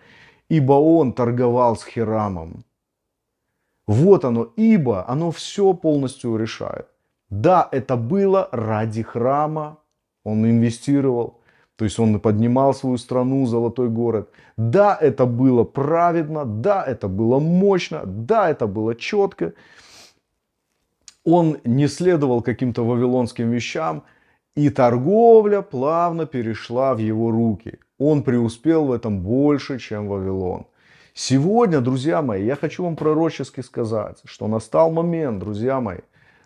Speaker 1: ибо он торговал с Хирамом. Вот оно, ибо, оно все полностью решает. Да, это было ради храма, он инвестировал, то есть он поднимал свою страну, золотой город. Да, это было праведно, да, это было мощно, да, это было четко. Он не следовал каким-то вавилонским вещам, и торговля плавно перешла в его руки. Он преуспел в этом больше, чем Вавилон. Сегодня, друзья мои, я хочу вам пророчески сказать, что настал момент, друзья мои,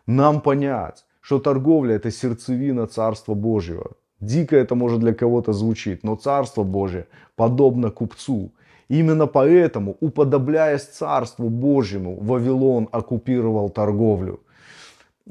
Speaker 1: нам понять, что торговля – это сердцевина Царства Божьего. Дико это, может, для кого-то звучит, но Царство Божье подобно купцу. Именно поэтому, уподобляясь Царству Божьему, Вавилон оккупировал торговлю.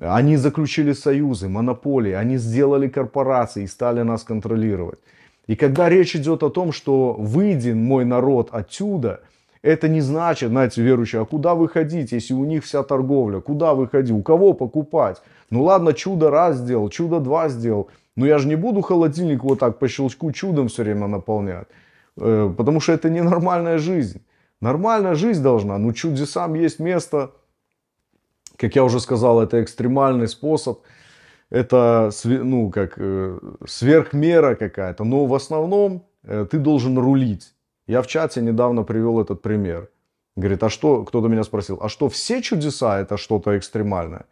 Speaker 1: Они заключили союзы, монополии, они сделали корпорации и стали нас контролировать. И когда речь идет о том, что «выйди, мой народ, отсюда», это не значит, знаете, верующие, а куда выходить, если у них вся торговля? Куда выходить? У кого покупать? Ну ладно, чудо раз сделал, чудо два сделал. Но я же не буду холодильник вот так по щелчку чудом все время наполнять. Э, потому что это ненормальная жизнь. Нормальная жизнь должна. Ну чудесам есть место. Как я уже сказал, это экстремальный способ это ну, как, э, сверхмера какая-то, но в основном э, ты должен рулить. Я в чате недавно привел этот пример. Говорит, а что, кто-то меня спросил, а что все чудеса это что-то экстремальное?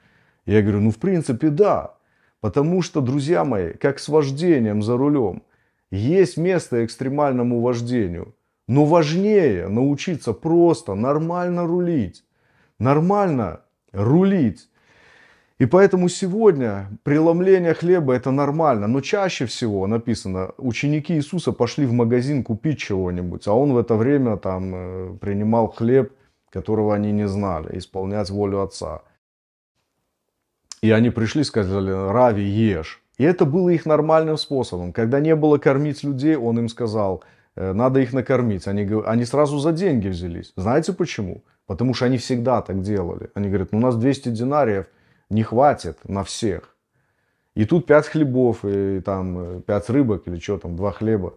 Speaker 1: Я говорю, ну в принципе да. Потому что, друзья мои, как с вождением за рулем, есть место экстремальному вождению. Но важнее научиться просто нормально рулить. Нормально рулить. И поэтому сегодня преломление хлеба это нормально, но чаще всего написано, ученики Иисуса пошли в магазин купить чего-нибудь, а он в это время там э, принимал хлеб, которого они не знали, исполнять волю Отца. И они пришли, сказали, Рави, ешь. И это было их нормальным способом. Когда не было кормить людей, он им сказал, э, надо их накормить. Они, они сразу за деньги взялись. Знаете почему? Потому что они всегда так делали. Они говорят, «Ну, у нас 200 динариев – не хватит на всех. И тут пять хлебов, и там э, пять рыбок, или что там, два хлеба.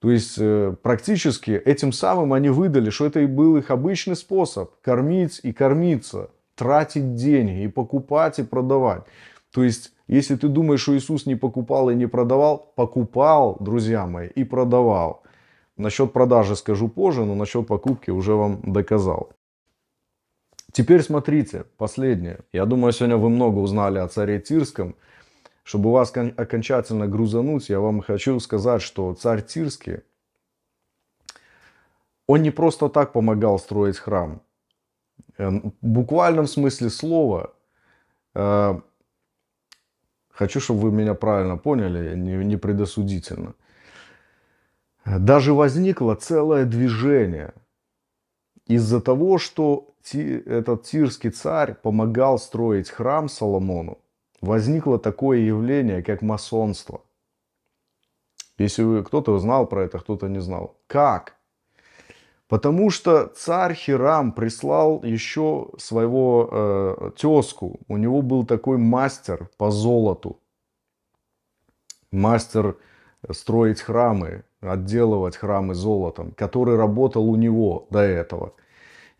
Speaker 1: То есть э, практически этим самым они выдали, что это и был их обычный способ кормить и кормиться, тратить деньги и покупать и продавать. То есть, если ты думаешь, что Иисус не покупал и не продавал, покупал, друзья мои, и продавал. Насчет продажи скажу позже, но насчет покупки уже вам доказал. Теперь смотрите, последнее. Я думаю, сегодня вы много узнали о царе Тирском. Чтобы вас окончательно грузануть, я вам хочу сказать, что царь Тирский, он не просто так помогал строить храм. Э, в буквальном смысле слова, э, хочу, чтобы вы меня правильно поняли, не, не предосудительно. Даже возникло целое движение из-за того, что этот тирский царь помогал строить храм Соломону, возникло такое явление, как масонство. Если вы, кто-то знал про это, кто-то не знал. Как? Потому что царь Хирам прислал еще своего э, тезку. У него был такой мастер по золоту. Мастер строить храмы, отделывать храмы золотом, который работал у него до этого.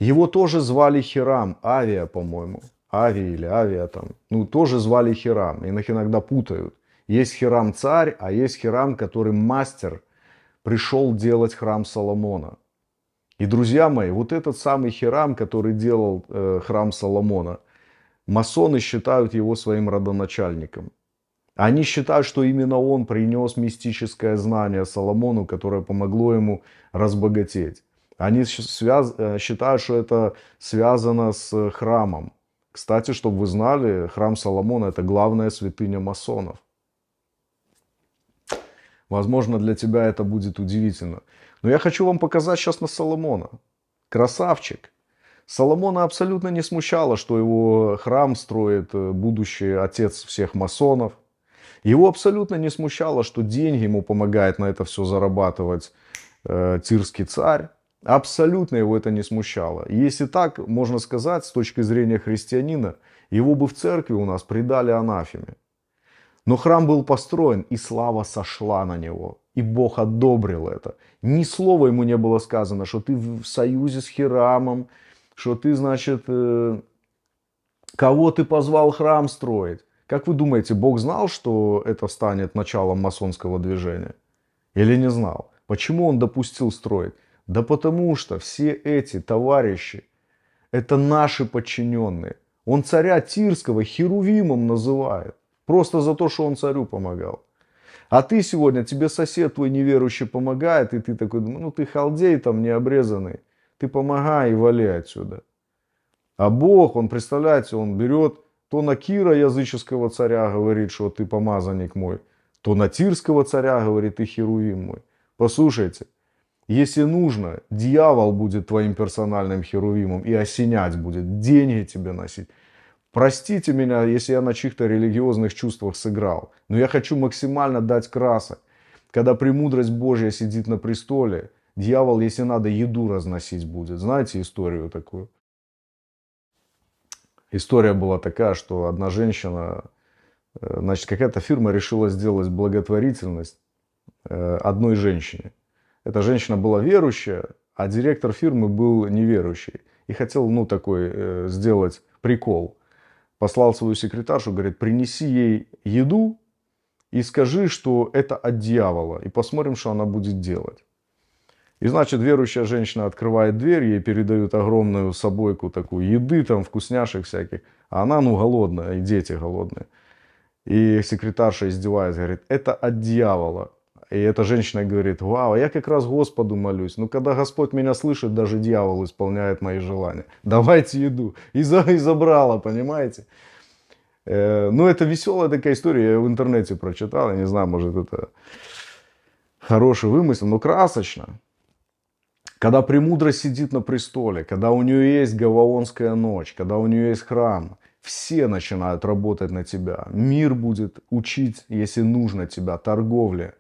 Speaker 1: Его тоже звали Хирам, Авиа, по-моему. Ави или Авиа там. Ну, тоже звали Хирам. И их иногда путают. Есть Хирам царь, а есть Хирам, который мастер, пришел делать храм Соломона. И, друзья мои, вот этот самый Хирам, который делал э, храм Соломона, масоны считают его своим родоначальником. Они считают, что именно он принес мистическое знание Соломону, которое помогло ему разбогатеть. Они связ... Э, считают, что это связано с э, храмом. Кстати, чтобы вы знали, храм Соломона – это главная святыня масонов. Возможно, для тебя это будет удивительно. Но я хочу вам показать сейчас на Соломона. Красавчик. Соломона абсолютно не смущало, что его храм строит э, будущий отец всех масонов. Его абсолютно не смущало, что деньги ему помогает на это все зарабатывать э, тирский царь. Абсолютно его это не смущало. И если так, можно сказать, с точки зрения христианина, его бы в церкви у нас предали анафеме. Но храм был построен, и слава сошла на него. И Бог одобрил это. Ни слова ему не было сказано, что ты в союзе с Хирамом, что ты, значит, э, кого ты позвал храм строить. Как вы думаете, Бог знал, что это станет началом масонского движения? Или не знал? Почему он допустил строить? Да потому что все эти товарищи, это наши подчиненные. Он царя Тирского Херувимом называет. Просто за то, что он царю помогал. А ты сегодня, тебе сосед твой неверующий помогает, и ты такой, ну ты халдей там необрезанный, ты помогай и вали отсюда. А Бог, он, представляете, он берет то на Кира языческого царя говорит, что ты помазанник мой, то на Тирского царя говорит, ты херувим мой. Послушайте, если нужно, дьявол будет твоим персональным херувимом и осенять будет, деньги тебе носить. Простите меня, если я на чьих-то религиозных чувствах сыграл, но я хочу максимально дать красок. Когда премудрость Божья сидит на престоле, дьявол, если надо, еду разносить будет. Знаете историю такую? История была такая, что одна женщина, э, значит, какая-то фирма решила сделать благотворительность э, одной женщине эта женщина была верующая, а директор фирмы был неверующий. И хотел, ну, такой э, сделать прикол. Послал свою секретаршу, говорит, принеси ей еду и скажи, что это от дьявола. И посмотрим, что она будет делать. И значит, верующая женщина открывает дверь, ей передают огромную собойку такую еды, там, вкусняшек всяких. А она, ну, голодная, и дети голодные. И секретарша издевается, говорит, это от дьявола. И эта женщина говорит, вау, а я как раз Господу молюсь. Ну, когда Господь меня слышит, даже дьявол исполняет мои желания. Давайте еду. И, за, и забрала, понимаете? Э, ну, это веселая такая история. Я в интернете прочитал. Я не знаю, может, это хороший вымысел, но красочно. Когда премудрость сидит на престоле, когда у нее есть Гаваонская ночь, когда у нее есть храм, все начинают работать на тебя. Мир будет учить, если нужно тебя, торговле,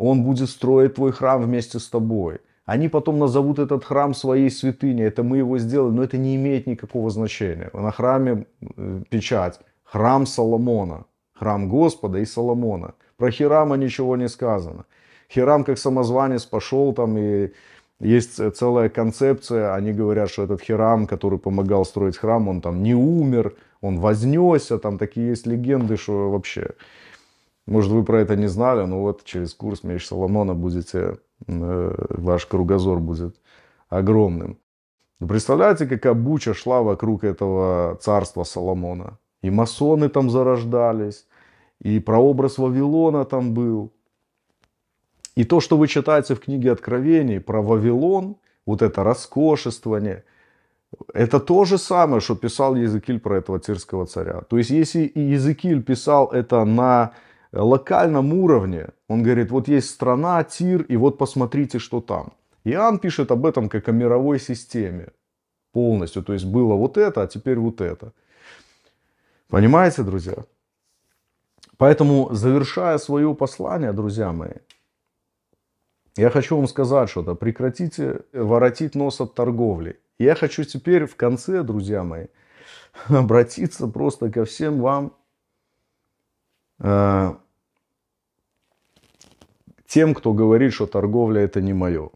Speaker 1: он будет строить твой храм вместе с тобой. Они потом назовут этот храм своей святыней. Это мы его сделали, но это не имеет никакого значения. На храме э, печать. Храм Соломона. Храм Господа и Соломона. Про Хирама ничего не сказано. Хирам как самозванец пошел там и есть целая концепция, они говорят, что этот Хирам, который помогал строить храм, он там не умер, он вознесся, там такие есть легенды, что вообще. Может, вы про это не знали, но вот через курс Меч Соломона будете, э, ваш кругозор будет огромным. Представляете, как обуча шла вокруг этого царства Соломона? И масоны там зарождались, и прообраз Вавилона там был. И то, что вы читаете в книге Откровений про Вавилон, вот это роскошествование, это то же самое, что писал Езекиль про этого тирского царя. То есть, если Езекиль писал это на локальном уровне. Он говорит, вот есть страна, Тир, и вот посмотрите, что там. Иоанн пишет об этом как о мировой системе полностью. То есть было вот это, а теперь вот это. Понимаете, друзья? Поэтому, завершая свое послание, друзья мои, я хочу вам сказать что-то. Прекратите воротить нос от торговли. Я хочу теперь в конце, друзья мои, обратиться просто ко всем вам Э, тем, кто говорит, что торговля это не мое.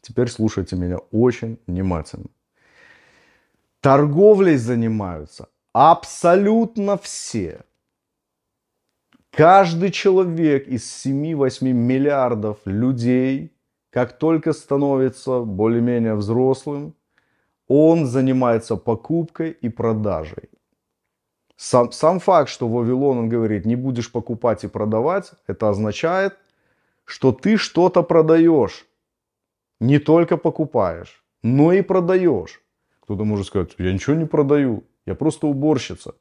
Speaker 1: Теперь слушайте меня очень внимательно. Торговлей занимаются абсолютно все. Каждый человек из 7-8 миллиардов людей, как только становится более-менее взрослым, он занимается покупкой и продажей. Сам, сам факт, что Вавилон, он говорит, не будешь покупать и продавать, это означает, что ты что-то продаешь. Не только покупаешь, но и продаешь. Кто-то может сказать, я ничего не продаю, я просто уборщица.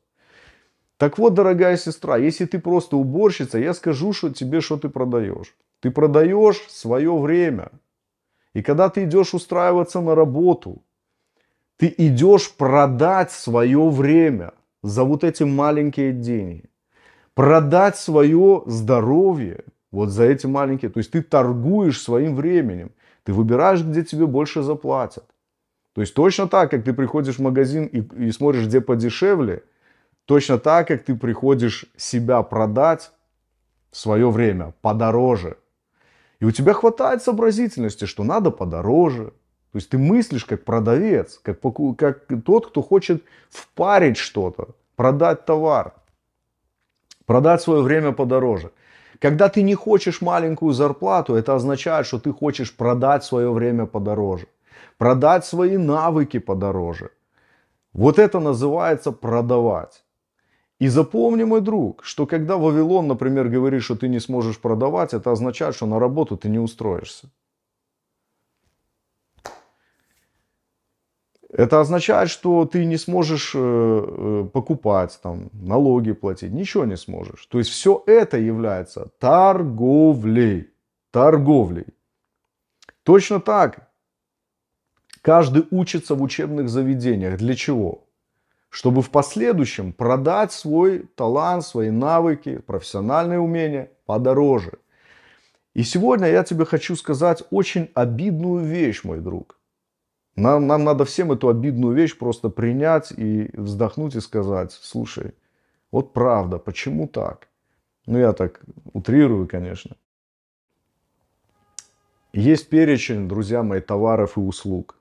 Speaker 1: Так вот, дорогая сестра, если ты просто уборщица, я скажу что тебе, что ты продаешь. Ты продаешь свое время. И когда ты идешь устраиваться на работу, ты идешь продать свое время за вот эти маленькие деньги, продать свое здоровье вот за эти маленькие. То есть ты торгуешь своим временем, ты выбираешь, где тебе больше заплатят. То есть точно так, как ты приходишь в магазин и, и смотришь, где подешевле, точно так, как ты приходишь себя продать свое время подороже. И у тебя хватает сообразительности, что надо подороже, то есть ты мыслишь как продавец, как, как тот, кто хочет впарить что-то, продать товар, продать свое время подороже. Когда ты не хочешь маленькую зарплату, это означает, что ты хочешь продать свое время подороже, продать свои навыки подороже. Вот это называется продавать. И запомни, мой друг, что когда Вавилон, например, говорит, что ты не сможешь продавать, это означает, что на работу ты не устроишься. Это означает, что ты не сможешь э, э, покупать, там, налоги платить, ничего не сможешь. То есть все это является торговлей. Торговлей. Точно так. Каждый учится в учебных заведениях. Для чего? Чтобы в последующем продать свой талант, свои навыки, профессиональные умения подороже. И сегодня я тебе хочу сказать очень обидную вещь, мой друг. Нам, нам надо всем эту обидную вещь просто принять и вздохнуть и сказать, слушай, вот правда, почему так? Ну, я так утрирую, конечно. Есть перечень, друзья мои, товаров и услуг.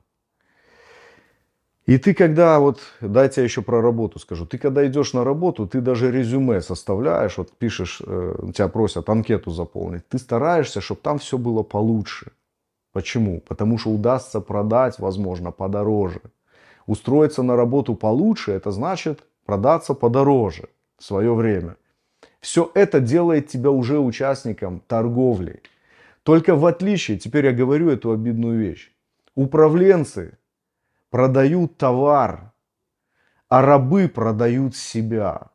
Speaker 1: И ты когда, вот, дайте я еще про работу скажу, ты когда идешь на работу, ты даже резюме составляешь, вот пишешь, э, тебя просят анкету заполнить, ты стараешься, чтобы там все было получше. Почему? Потому что удастся продать, возможно, подороже. Устроиться на работу получше, это значит продаться подороже в свое время. Все это делает тебя уже участником торговли. Только в отличие, теперь я говорю эту обидную вещь, управленцы продают товар, а рабы продают себя.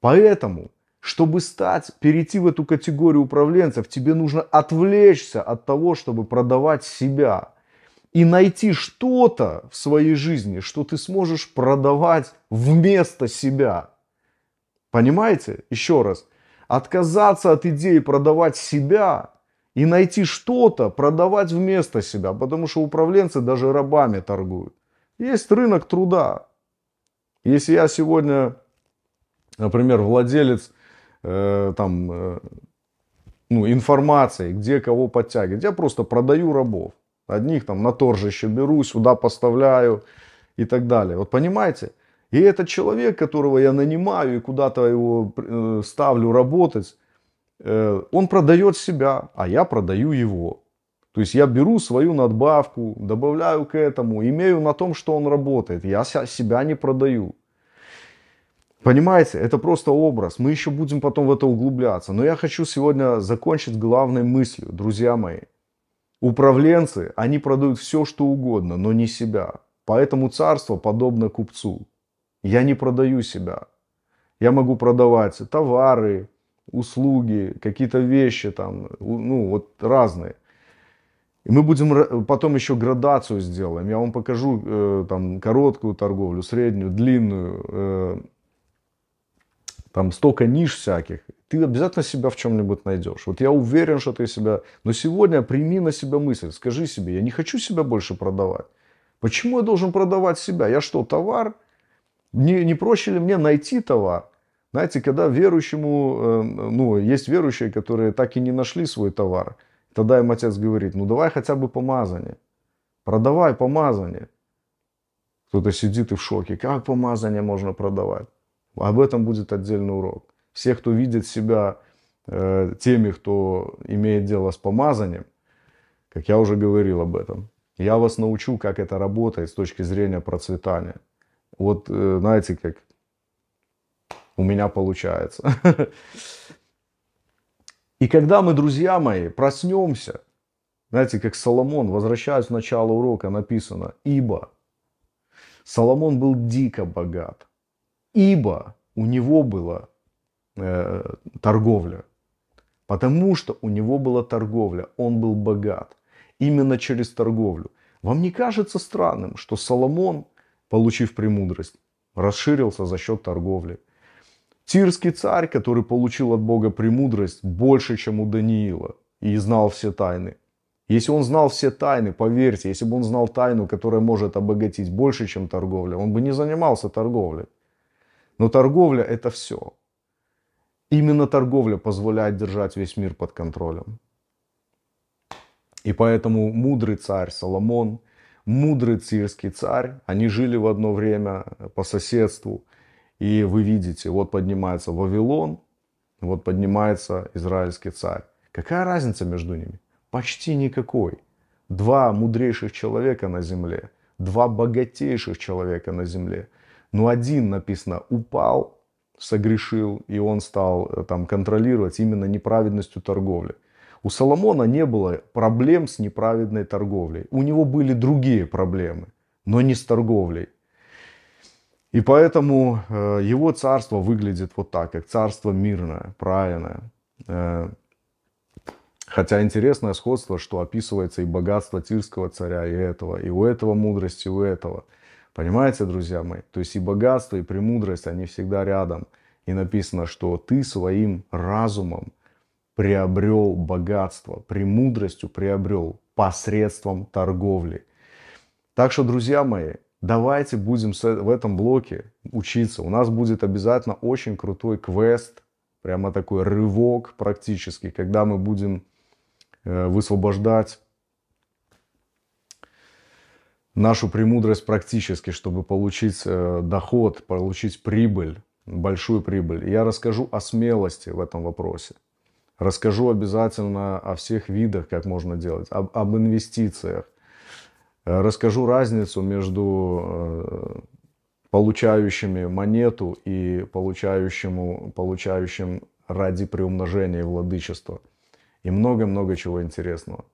Speaker 1: Поэтому чтобы стать, перейти в эту категорию управленцев, тебе нужно отвлечься от того, чтобы продавать себя. И найти что-то в своей жизни, что ты сможешь продавать вместо себя. Понимаете? Еще раз. Отказаться от идеи продавать себя и найти что-то продавать вместо себя. Потому что управленцы даже рабами торгуют. Есть рынок труда. Если я сегодня, например, владелец Э, там, э, ну, информацией, где кого подтягивать. Я просто продаю рабов. Одних там на торжище беру, сюда поставляю и так далее. Вот понимаете? И этот человек, которого я нанимаю и куда-то его э, ставлю работать, он продает себя, а я продаю его. То есть я беру свою надбавку, добавляю к этому, имею на том, что он работает. Я себя не продаю. Понимаете, это просто образ. Мы еще будем потом в это углубляться. Но я хочу сегодня закончить главной мыслью, друзья мои. Управленцы, они продают все, что угодно, но не себя. Поэтому царство подобно купцу. Я не продаю себя. Я могу продавать товары, услуги, какие-то вещи там, ну вот разные. И мы будем потом еще градацию сделаем. Я вам покажу э, там короткую торговлю, среднюю, длинную. Э, там столько ниш всяких, ты обязательно себя в чем-нибудь найдешь. Вот я уверен, что ты себя... Но сегодня прими на себя мысль, скажи себе, я не хочу себя больше продавать. Почему я должен продавать себя? Я что, товар? Не, не проще ли мне найти товар? Знаете, когда верующему, эм, ну, есть верующие, которые так и не нашли свой товар, тогда им отец говорит, ну, давай хотя бы помазание. Продавай помазание. Кто-то сидит и в шоке, как помазание можно продавать? Об этом будет отдельный урок. Все, кто видит себя э, теми, кто имеет дело с помазанием, как я уже говорил об этом, я вас научу, как это работает с точки зрения процветания. Вот э, знаете, как у меня получается. И когда мы, друзья мои, проснемся, знаете, как Соломон, возвращаясь в начало урока, написано, ибо Соломон был дико богат ибо у него была э, торговля. Потому что у него была торговля, он был богат. Именно через торговлю. Вам не кажется странным, что Соломон, получив премудрость, расширился за счет торговли? Тирский царь, который получил от Бога премудрость больше, чем у Даниила, и знал все тайны. Если он знал все тайны, поверьте, если бы он знал тайну, которая может обогатить больше, чем торговля, он бы не занимался торговлей. Но торговля – это все. Именно торговля позволяет держать весь мир под контролем. И поэтому мудрый царь Соломон, мудрый цирский царь, они жили в одно время по соседству. И вы видите, вот поднимается Вавилон, вот поднимается израильский царь. Какая разница между ними? Почти никакой. Два мудрейших человека на земле, два богатейших человека на земле – но ну, один написано упал, согрешил, и он стал э, там контролировать именно неправедностью торговли. У Соломона не было проблем с неправедной торговлей. У него были другие проблемы, но не с торговлей. И поэтому э, его царство выглядит вот так, как царство мирное, правильное. Э, хотя интересное сходство, что описывается и богатство тирского царя, и этого, и у этого мудрости, и у этого – Понимаете, друзья мои? То есть и богатство, и премудрость, они всегда рядом. И написано, что ты своим разумом приобрел богатство, премудростью приобрел посредством торговли. Так что, друзья мои, давайте будем э, в этом блоке учиться. У нас будет обязательно очень крутой квест, прямо такой рывок практически, когда мы будем э, высвобождать нашу премудрость практически, чтобы получить э, доход, получить прибыль, большую прибыль. я расскажу о смелости в этом вопросе. Расскажу обязательно о всех видах, как можно делать, об, об инвестициях. Э, расскажу разницу между э, получающими монету и получающему, получающим ради приумножения и владычества. И много-много чего интересного.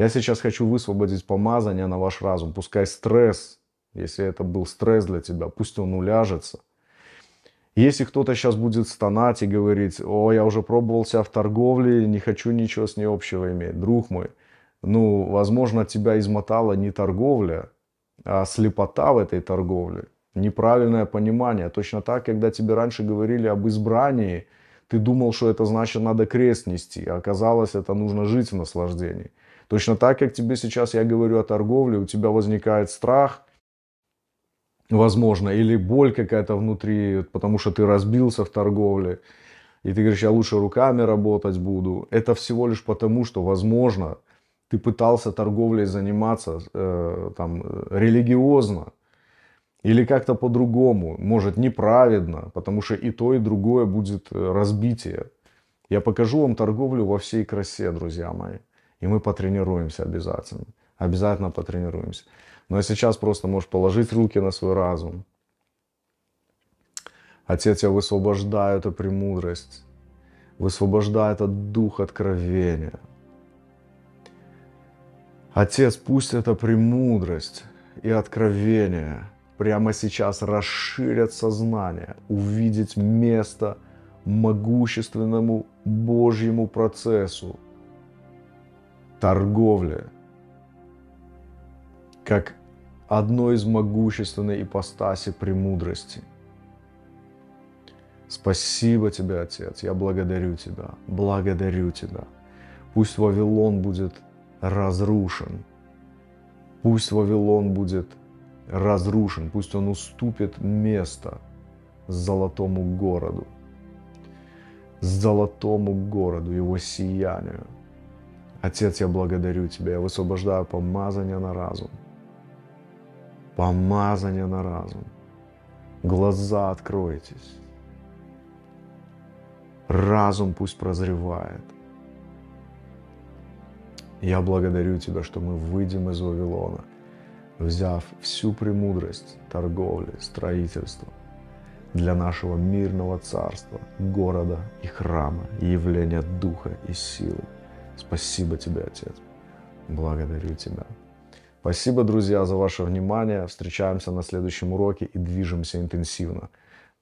Speaker 1: Я сейчас хочу высвободить помазание на ваш разум. Пускай стресс, если это был стресс для тебя, пусть он уляжется. Если кто-то сейчас будет стонать и говорить, о, я уже пробовал себя в торговле, не хочу ничего с ней общего иметь, друг мой, ну, возможно, тебя измотала не торговля, а слепота в этой торговле, неправильное понимание. Точно так, когда тебе раньше говорили об избрании, ты думал, что это значит надо крест нести, а оказалось, это нужно жить в наслаждении. Точно так, как тебе сейчас я говорю о торговле, у тебя возникает страх, возможно, или боль какая-то внутри, потому что ты разбился в торговле, и ты говоришь, я лучше руками работать буду. Это всего лишь потому, что, возможно, ты пытался торговлей заниматься э, там, религиозно или как-то по-другому, может, неправедно, потому что и то, и другое будет э, разбитие. Я покажу вам торговлю во всей красе, друзья мои и мы потренируемся обязательно. Обязательно потренируемся. Но сейчас просто можешь положить руки на свой разум. Отец, я высвобождаю эту премудрость, высвобождаю этот дух откровения. Отец, пусть эта премудрость и откровение прямо сейчас расширят сознание, увидеть место могущественному Божьему процессу, торговли как одной из могущественной ипостаси премудрости. Спасибо тебе, Отец, я благодарю тебя, благодарю тебя. Пусть Вавилон будет разрушен, пусть Вавилон будет разрушен, пусть он уступит место золотому городу, золотому городу, его сиянию – Отец, я благодарю Тебя, я высвобождаю помазание на разум. Помазание на разум. Глаза откройтесь. Разум пусть прозревает. Я благодарю Тебя, что мы выйдем из Вавилона, взяв всю премудрость торговли, строительства для нашего мирного царства, города и храма, явления духа и силы. Спасибо тебе, Отец. Благодарю тебя. Спасибо, друзья, за ваше внимание. Встречаемся на следующем уроке и движемся интенсивно.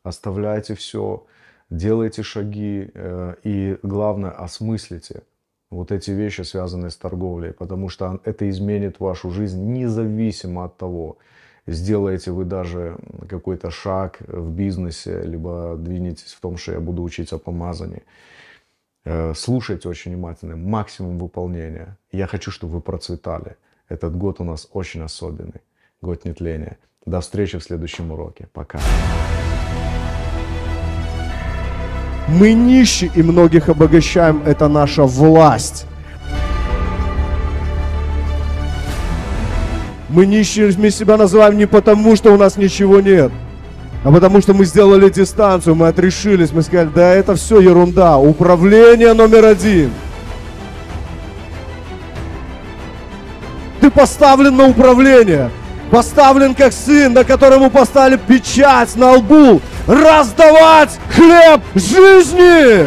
Speaker 1: Оставляйте все, делайте шаги э, и, главное, осмыслите вот эти вещи, связанные с торговлей, потому что это изменит вашу жизнь независимо от того, сделаете вы даже какой-то шаг в бизнесе, либо двинетесь в том, что я буду учиться о помазании. Э, Слушайте очень внимательно, максимум выполнения. Я хочу, чтобы вы процветали. Этот год у нас очень особенный, год нетления. До встречи в следующем уроке. Пока. Мы нищи и многих обогащаем. Это наша власть. Мы нищими себя называем не потому, что у нас ничего нет а потому что мы сделали дистанцию, мы отрешились, мы сказали, да это все ерунда, управление номер один. Ты поставлен на управление, поставлен как сын, на которому поставили печать на лбу, раздавать хлеб жизни.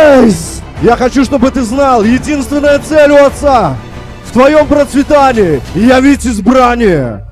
Speaker 1: Yes! Я хочу, чтобы ты знал, единственная цель у отца в твоем процветании явить избрание.